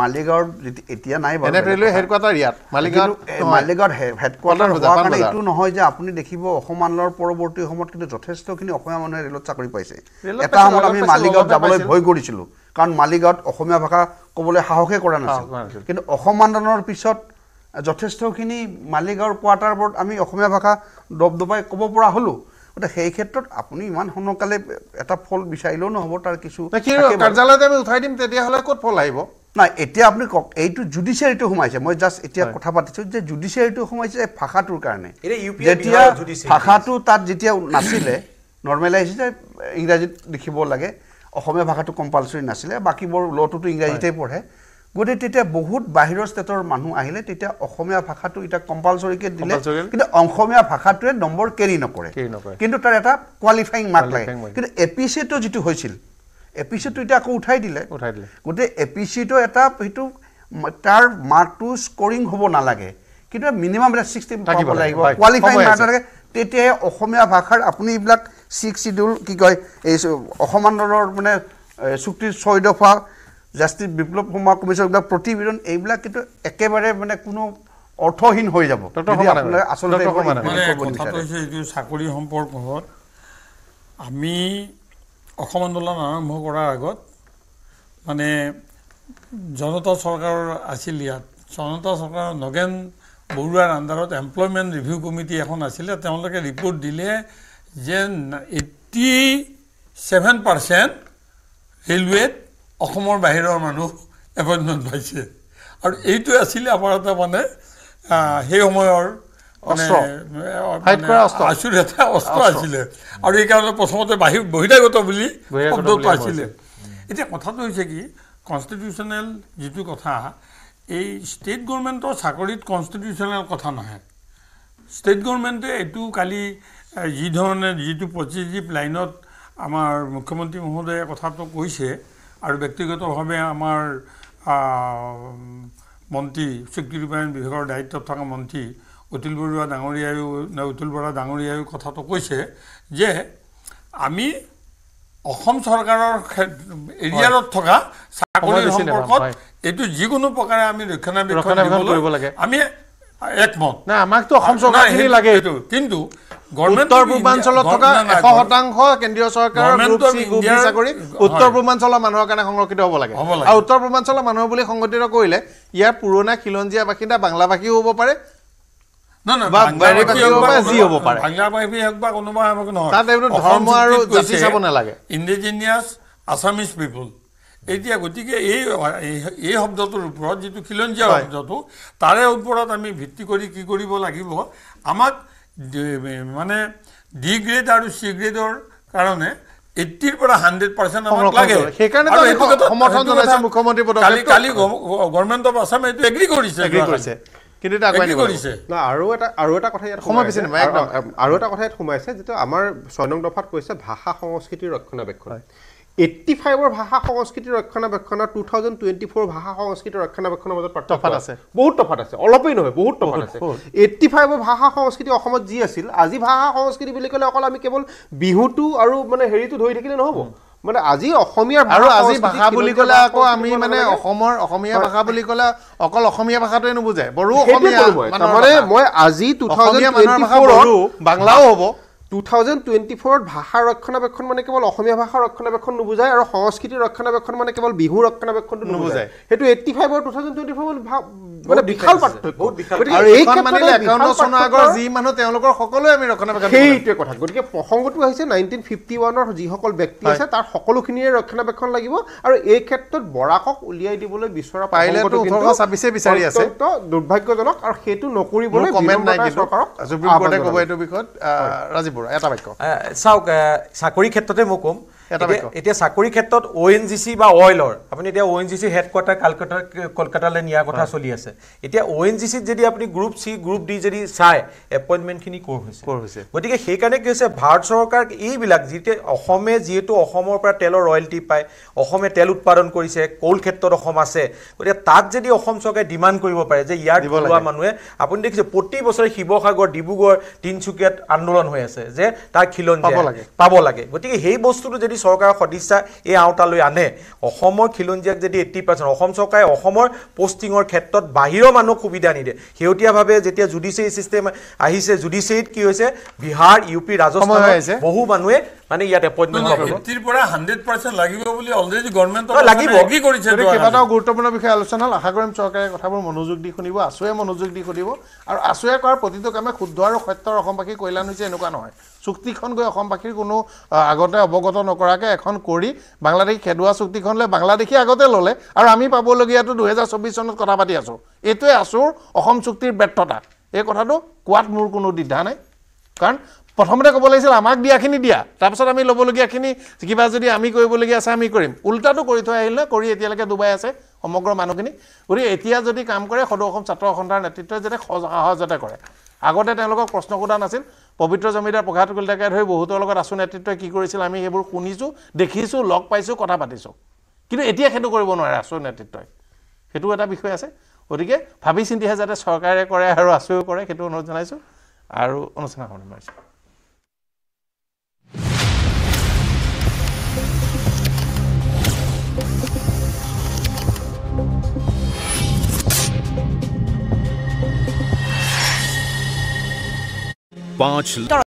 মালিগাঁৱত এতিয়া নাই বাৰু ৰেলৱে হেডকোৱাৰ্টাৰ ইয়াত মালিগাঁৱত মালিগাঁৱত হেডকোৱাৰ্টাৰ মানে এইটো নহয় যে আপুনি দেখিব অসম আন্দোলনৰ পৰৱৰ্তী সময়ত কিন্তু যথেষ্টখিনি অসমীয়া মানুহে ৰেলত চাকৰি পাইছে এটা সময়ত আমি মালিগাঁৱত যাবলৈ ভয় কৰিছিলোঁ কাৰণ মালিগাঁৱত অসমীয়া ভাষা ক'বলৈ সাহসে কৰা নাছিল কিন্তু অসম আন্দোলনৰ পিছত যথেষ্টখিনি মালিগাঁৱৰ কোৱাৰ্টাৰবোৰত আমি অসমীয়া ভাষা দপদপাই ক'ব পৰা হ'লোঁ গতিকে সেই ক্ষেত্ৰত আপুনি ইমান সোনকালে এটা ফল বিচাৰিলেও নহ'ব তাৰ কিছু কাৰ্যালয়ত আমি উঠাই দিম তেতিয়াহ'লে ক'ত ফল আহিব নাই এতিয়া আপুনি কওক এইটো জুডিচিয়াৰীটো সোমাইছে মই জাষ্ট এতিয়া কথা পাতিছোঁ যে জুডিচিয়াৰীটো সোমাইছে ভাষাটোৰ কাৰণে যেতিয়া ভাষাটো তাত যেতিয়া নাছিলে নৰ্মেলাইজ যে ইংৰাজীত লিখিব লাগে অসমীয়া ভাষাটো কম্পালচৰি নাছিলে বাকীবোৰ ল'টোতো ইংৰাজীতে পঢ়ে গতিকে তেতিয়া বহুত বাহিৰৰ ষ্টেটৰ মানুহ আহিলে তেতিয়া অসমীয়া ভাষাটো এতিয়া কম্পালচৰিকে দিলে কিন্তু অসমীয়া ভাষাটোৱে নম্বৰ কেৰি নকৰে কিন্তু তাৰ এটা কোৱালিফাইং মাৰ্ক লাগে কিন্তু এ পি চিটো যিটো হৈছিল এ পি চিটো এতিয়া আকৌ উঠাই দিলে গতিকে এ পি চিটো এটা সেইটো তাৰ মাৰ্কটো স্কৰিং হ'ব নালাগে কিন্তু মিনিমাম এটা ছিক্সটি থাকিব লাগিব কোৱালিফাইং মাৰ্ক নালাগে তেতিয়াহে অসমীয়া ভাষাৰ আপুনি এইবিলাক ছিক্স চিডিউল কি কয় এই অসমৰ মানে চুক্তিৰ ছয় দফা জাষ্টিছ বিপ্লৱ কুমাৰ কমিশ্যনবিলাক প্ৰতিবেদন এইবিলাক কিন্তু একেবাৰে মানে কোনো অৰ্থহীন হৈ যাব চাকৰি সম্পৰ্কত আমি অসম আন্দোলন আৰম্ভ কৰাৰ আগত মানে জনতা চৰকাৰৰ আছিল ইয়াত জনতা চৰকাৰৰ নগেন বৰুৱাৰ আণ্ডাৰত এমপ্লয়মেণ্ট ৰিভিউ কমিটি এখন আছিলে তেওঁলোকে ৰিপৰ্ট দিলে যে এইটি ছেভেন পাৰ্চেণ্ট ৰেলৱেত অসমৰ বাহিৰৰ মানুহ এপইণ্টমেণ্ট পাইছে আৰু এইটোৱে আছিলে আমাৰ এটা মানে সেই সময়ৰ আচুৰ অস্ত্ৰ আছিলে আৰু এইকাৰণে প্ৰথমতে বাহিৰ বহিৰাগত বুলি শব্দটো আছিলে এতিয়া কথাটো হৈছে কি কনষ্টিটিউচনেল যিটো কথা এই ষ্টেট গভৰ্ণমেণ্টৰ চাকৰিত কনষ্টিটিউচনেল কথা নহয় ষ্টেট গভৰ্ণমেণ্টে এইটো কালি যিধৰণে যিটো পজিটিভ লাইনত আমাৰ মুখ্যমন্ত্ৰী মহোদয়ে কথাটো কৈছে আৰু ব্যক্তিগতভাৱে আমাৰ মন্ত্ৰী চুক্তি ৰূপায়ণ বিভাগৰ দায়িত্বত থকা মন্ত্ৰী অতুল বৰুৱা ডাঙৰীয়ায়ো নে অতুল বৰা ডাঙৰীয়ায়ো কথাটো কৈছে যে আমি অসম চৰকাৰৰ এৰিয়াত থকা চাকৰি সম্পৰ্কত এইটো যিকোনো প্ৰকাৰে আমি ৰক্ষণাবেক্ষণ কৰিব লাগে আমি একমত নাই আমাকতো অসম চৰকাৰ লাগে এইটো কিন্তু উত্তৰ পূৰ্বাঞ্চলত থকা এশ শতাংশ কেন্দ্ৰীয় চৰকাৰৰ উত্তৰ পূৰ্বাঞ্চলৰ মানুহৰ কাৰণে সংৰক্ষিত হ'ব লাগে আৰু উত্তৰ পূৰ্বাঞ্চলৰ মানুহ বুলি সংগঠিত কৰিলে ইয়াৰ পুৰণা খিলঞ্জীয়া বাসিন্দা ভাষীও হ'ব পাৰে এতিয়া গতিকে এই শব্দটোৰ ওপৰত যিটো খিলঞ্জীয়া শব্দটো তাৰে ওপৰত আমি ভিত্তি কৰি কি কৰিব লাগিব আমাক মানে ডি গ্ৰেড আৰু চি গ্ৰেডৰ কাৰণে এইটিৰ পৰা হাণ্ড্ৰেড পাৰ্চেণ্ট আমাক লাগে আৰু এটা কথা ইয়াত সোমাইছে যিটো আমাৰ ছয় নং দফাত কৈছে ভাষা সংস্কৃতিৰ ৰক্ষণাবেক্ষণ এইটি ফাইভৰ ভাষা সংস্কৃতি ৰক্ষণাবেক্ষণৰ টু থাউজেণ্ড টুৱেণ্টি ফ'ৰ ভাষা সংস্কৃতি ৰক্ষণাবেক্ষণৰ মাজত তফাত আছে বহুত তফাত আছে অলপেই নহয় বহুত তফাত আছে এইটি ফাইভৰ ভাষা সংস্কৃতি অসমত যি আছিল আজি ভাষা সংস্কৃতি বুলি ক'লে অকল আমি কেৱল বিহুটো আৰু মানে হেৰিটো ধৰি থাকিলে নহ'ব মানে আজি অসমীয়া আৰু আজি ভাষা বুলি ক'লে আকৌ আমি মানে অসমৰ অসমীয়া ভাষা বুলি ক'লে অকল অসমীয়া ভাষাটোৱে নুবুজায় বড়ো অসমীয়া মই আজি টু থাউজেণ্ড বড়ো বাংলাও হ'ব টু থাউজেণ্ড টুৱেণ্টি ফ'ৰত ভাষাৰ ৰক্ষণাবেক্ষণ মানে কেৱল অসমীয়া ভাষাৰ ৰক্ষণাবেক্ষণ নুবুজায় আৰু সংস্কৃতিৰ ৰক্ষণাবেক্ষণ মানে কেৱল বিহু ৰক্ষণাবেক্ষণটো নুবুজায় সেইটো এইটটি ফাইভ আৰু টু থাউজেণ্ড টুৱেণ্টি ফ'ৰ মানে বিশাল পাৰ্থক্য সেইটোৱে কথা গতিকে প্ৰসংগটো আহিছে নাইনটিন ফিফটি ওৱানৰ যিসকল ব্যক্তি আছে তাৰ সকলোখিনিয়ে ৰক্ষণাবেক্ষণ লাগিব আৰু এই ক্ষেত্ৰত বৰাকক উলিয়াই দিবলৈ বিচৰা পাৰিলে ছাব্বিছে বিচাৰি আছে দুৰ্ভাগ্যজনক আৰু সেইটো নকৰিবলৈ কমেণ্ট নাই চৰকাৰক ৰাজীৱ বৰুৱা এটা বাক্য চাওক চাকৰি ক্ষেত্ৰতে মই ক'ম এতিয়া চাকৰি ক্ষেত্ৰত অ' এন জি চি বা অইলৰ আপুনি এতিয়া O' N G C headquarter Kolkata কলকাতালৈ নিয়াৰ কথা চলি আছে এতিয়া অ' এন জি চিত যদি আপুনি গ্ৰুপ চি গ্ৰুপ ডি যদি চাই এপয়েন্টমেন্ট খিনি কোৰ হয়েছে কোৰ হয়েছে গতি কি হৈছে ভাৰত চৰকাৰ এইবিলাক যেতে অসমে যিহেতু অসমৰ পৰা তেলৰ ৰয়্যালটি পায় অসমে তেল উৎপাদন কৰিছে কোল ক্ষেত্ৰত অসম আছে গতিকে তাত যদি অসম চৰকাৰে ডিমাণ্ড কৰিব পাৰে যে ইয়াৰ থলুৱা মানুহে আপুনি দেখিছে প্ৰতি বছৰে শিৱসাগৰ ডিব্ৰুগড় তিনিচুকীয়াত আন্দোলন হৈ আছে যে তাৰ খিলঞ্জীয়া পাব লাগে গতিকে সেই বস্তুটো যদি চৰকাৰৰ সদিচ্ছা এই আওতালৈ আনে অসমৰ খিলঞ্জীয়াক যদি এইটি পাৰ্চেণ্ট অসম চৰকাৰে অসমৰ পষ্টিঙৰ ক্ষেত্ৰত বাহিৰৰ মানুহক সুবিধা নিদিয়ে শেহতীয়াভাৱে যেতিয়া জুডিচিয়েৰী ছিষ্টেম আহিছে জুডিচিয়েৰীত কি হৈছে বিহাৰ ইউ পি ৰাজস্থান বহু মানুহে মানে ইয়াত এপইণ্টমেণ্ট লাগিব ফিফটিৰ পৰা হাণ্ড্ৰেড পাৰ্চেণ্ট লাগিব বুলি অলৰেডি গভৰ্ণমেণ্টে লাগিব কি কৰিছে কেইবাটাও গুৰুত্বপূৰ্ণ বিষয়ে আলোচনা হ'ল আশা কৰিম চৰকাৰে কথাবোৰ মনোযোগ দি শুনিব আছুৱে মনোযোগ দি শুনিব আৰু আছুৱে কৰাৰ প্ৰতিটো কামে শুদ্ধ আৰু সত্যৰ অসমবাসীৰ কল্যাণ হৈছে এনেকুৱা নহয় চুক্তিখন গৈ অসমবাসীৰ কোনো আগতে অৱগত নকৰাকৈ এখন কৰি বাংলাদেশী খেদোৱা চুক্তিখন লৈ বাংলাদেশী আগতে ল'লে আৰু আমি পাবলগীয়াটো দুহেজাৰ চৌব্বিছ চনত কথা পাতি আছোঁ এইটোৱে আছোঁ অসম চুক্তিৰ ব্যৰ্থতা এই কথাটো কোৱাত মোৰ কোনো দ্বিধা নাই কাৰণ প্ৰথমতে ক'ব লাগিছিল আমাক দিয়াখিনি দিয়া তাৰপিছত আমি ল'বলগীয়াখিনি কিবা যদি আমি কৰিবলগীয়া আছে আমি কৰিম ওল্টাটো কৰি থৈ আহিল ন কৰি এতিয়ালৈকে ডুবাই আছে সমগ্ৰ মানুহখিনি গতিকে এতিয়া যদি কাম কৰে সদৌ অসম ছাত্ৰ সন্থাৰ নেতৃত্বই যাতে সহজতে কৰে আগতে তেওঁলোকক প্ৰশ্ন সোধা নাছিল পবিত্ৰ জমিদাৰ প্ৰসাদ কলিতাকে ধৰি বহুতৰ লগত আছো নেতৃত্বই কি কৰিছিল আমি সেইবোৰ শুনিছোঁ দেখিছোঁ লগ পাইছোঁ কথা পাতিছোঁ কিন্তু এতিয়া সেইটো কৰিব নোৱাৰে আছো নেতৃত্বই সেইটো এটা বিষয় আছে গতিকে ভাবি চিন্তিহে যাতে চৰকাৰে কৰে আৰু আছুৱে কৰে সেইটো অনুৰোধ জনাইছোঁ আৰু অনুষ্ঠান पांच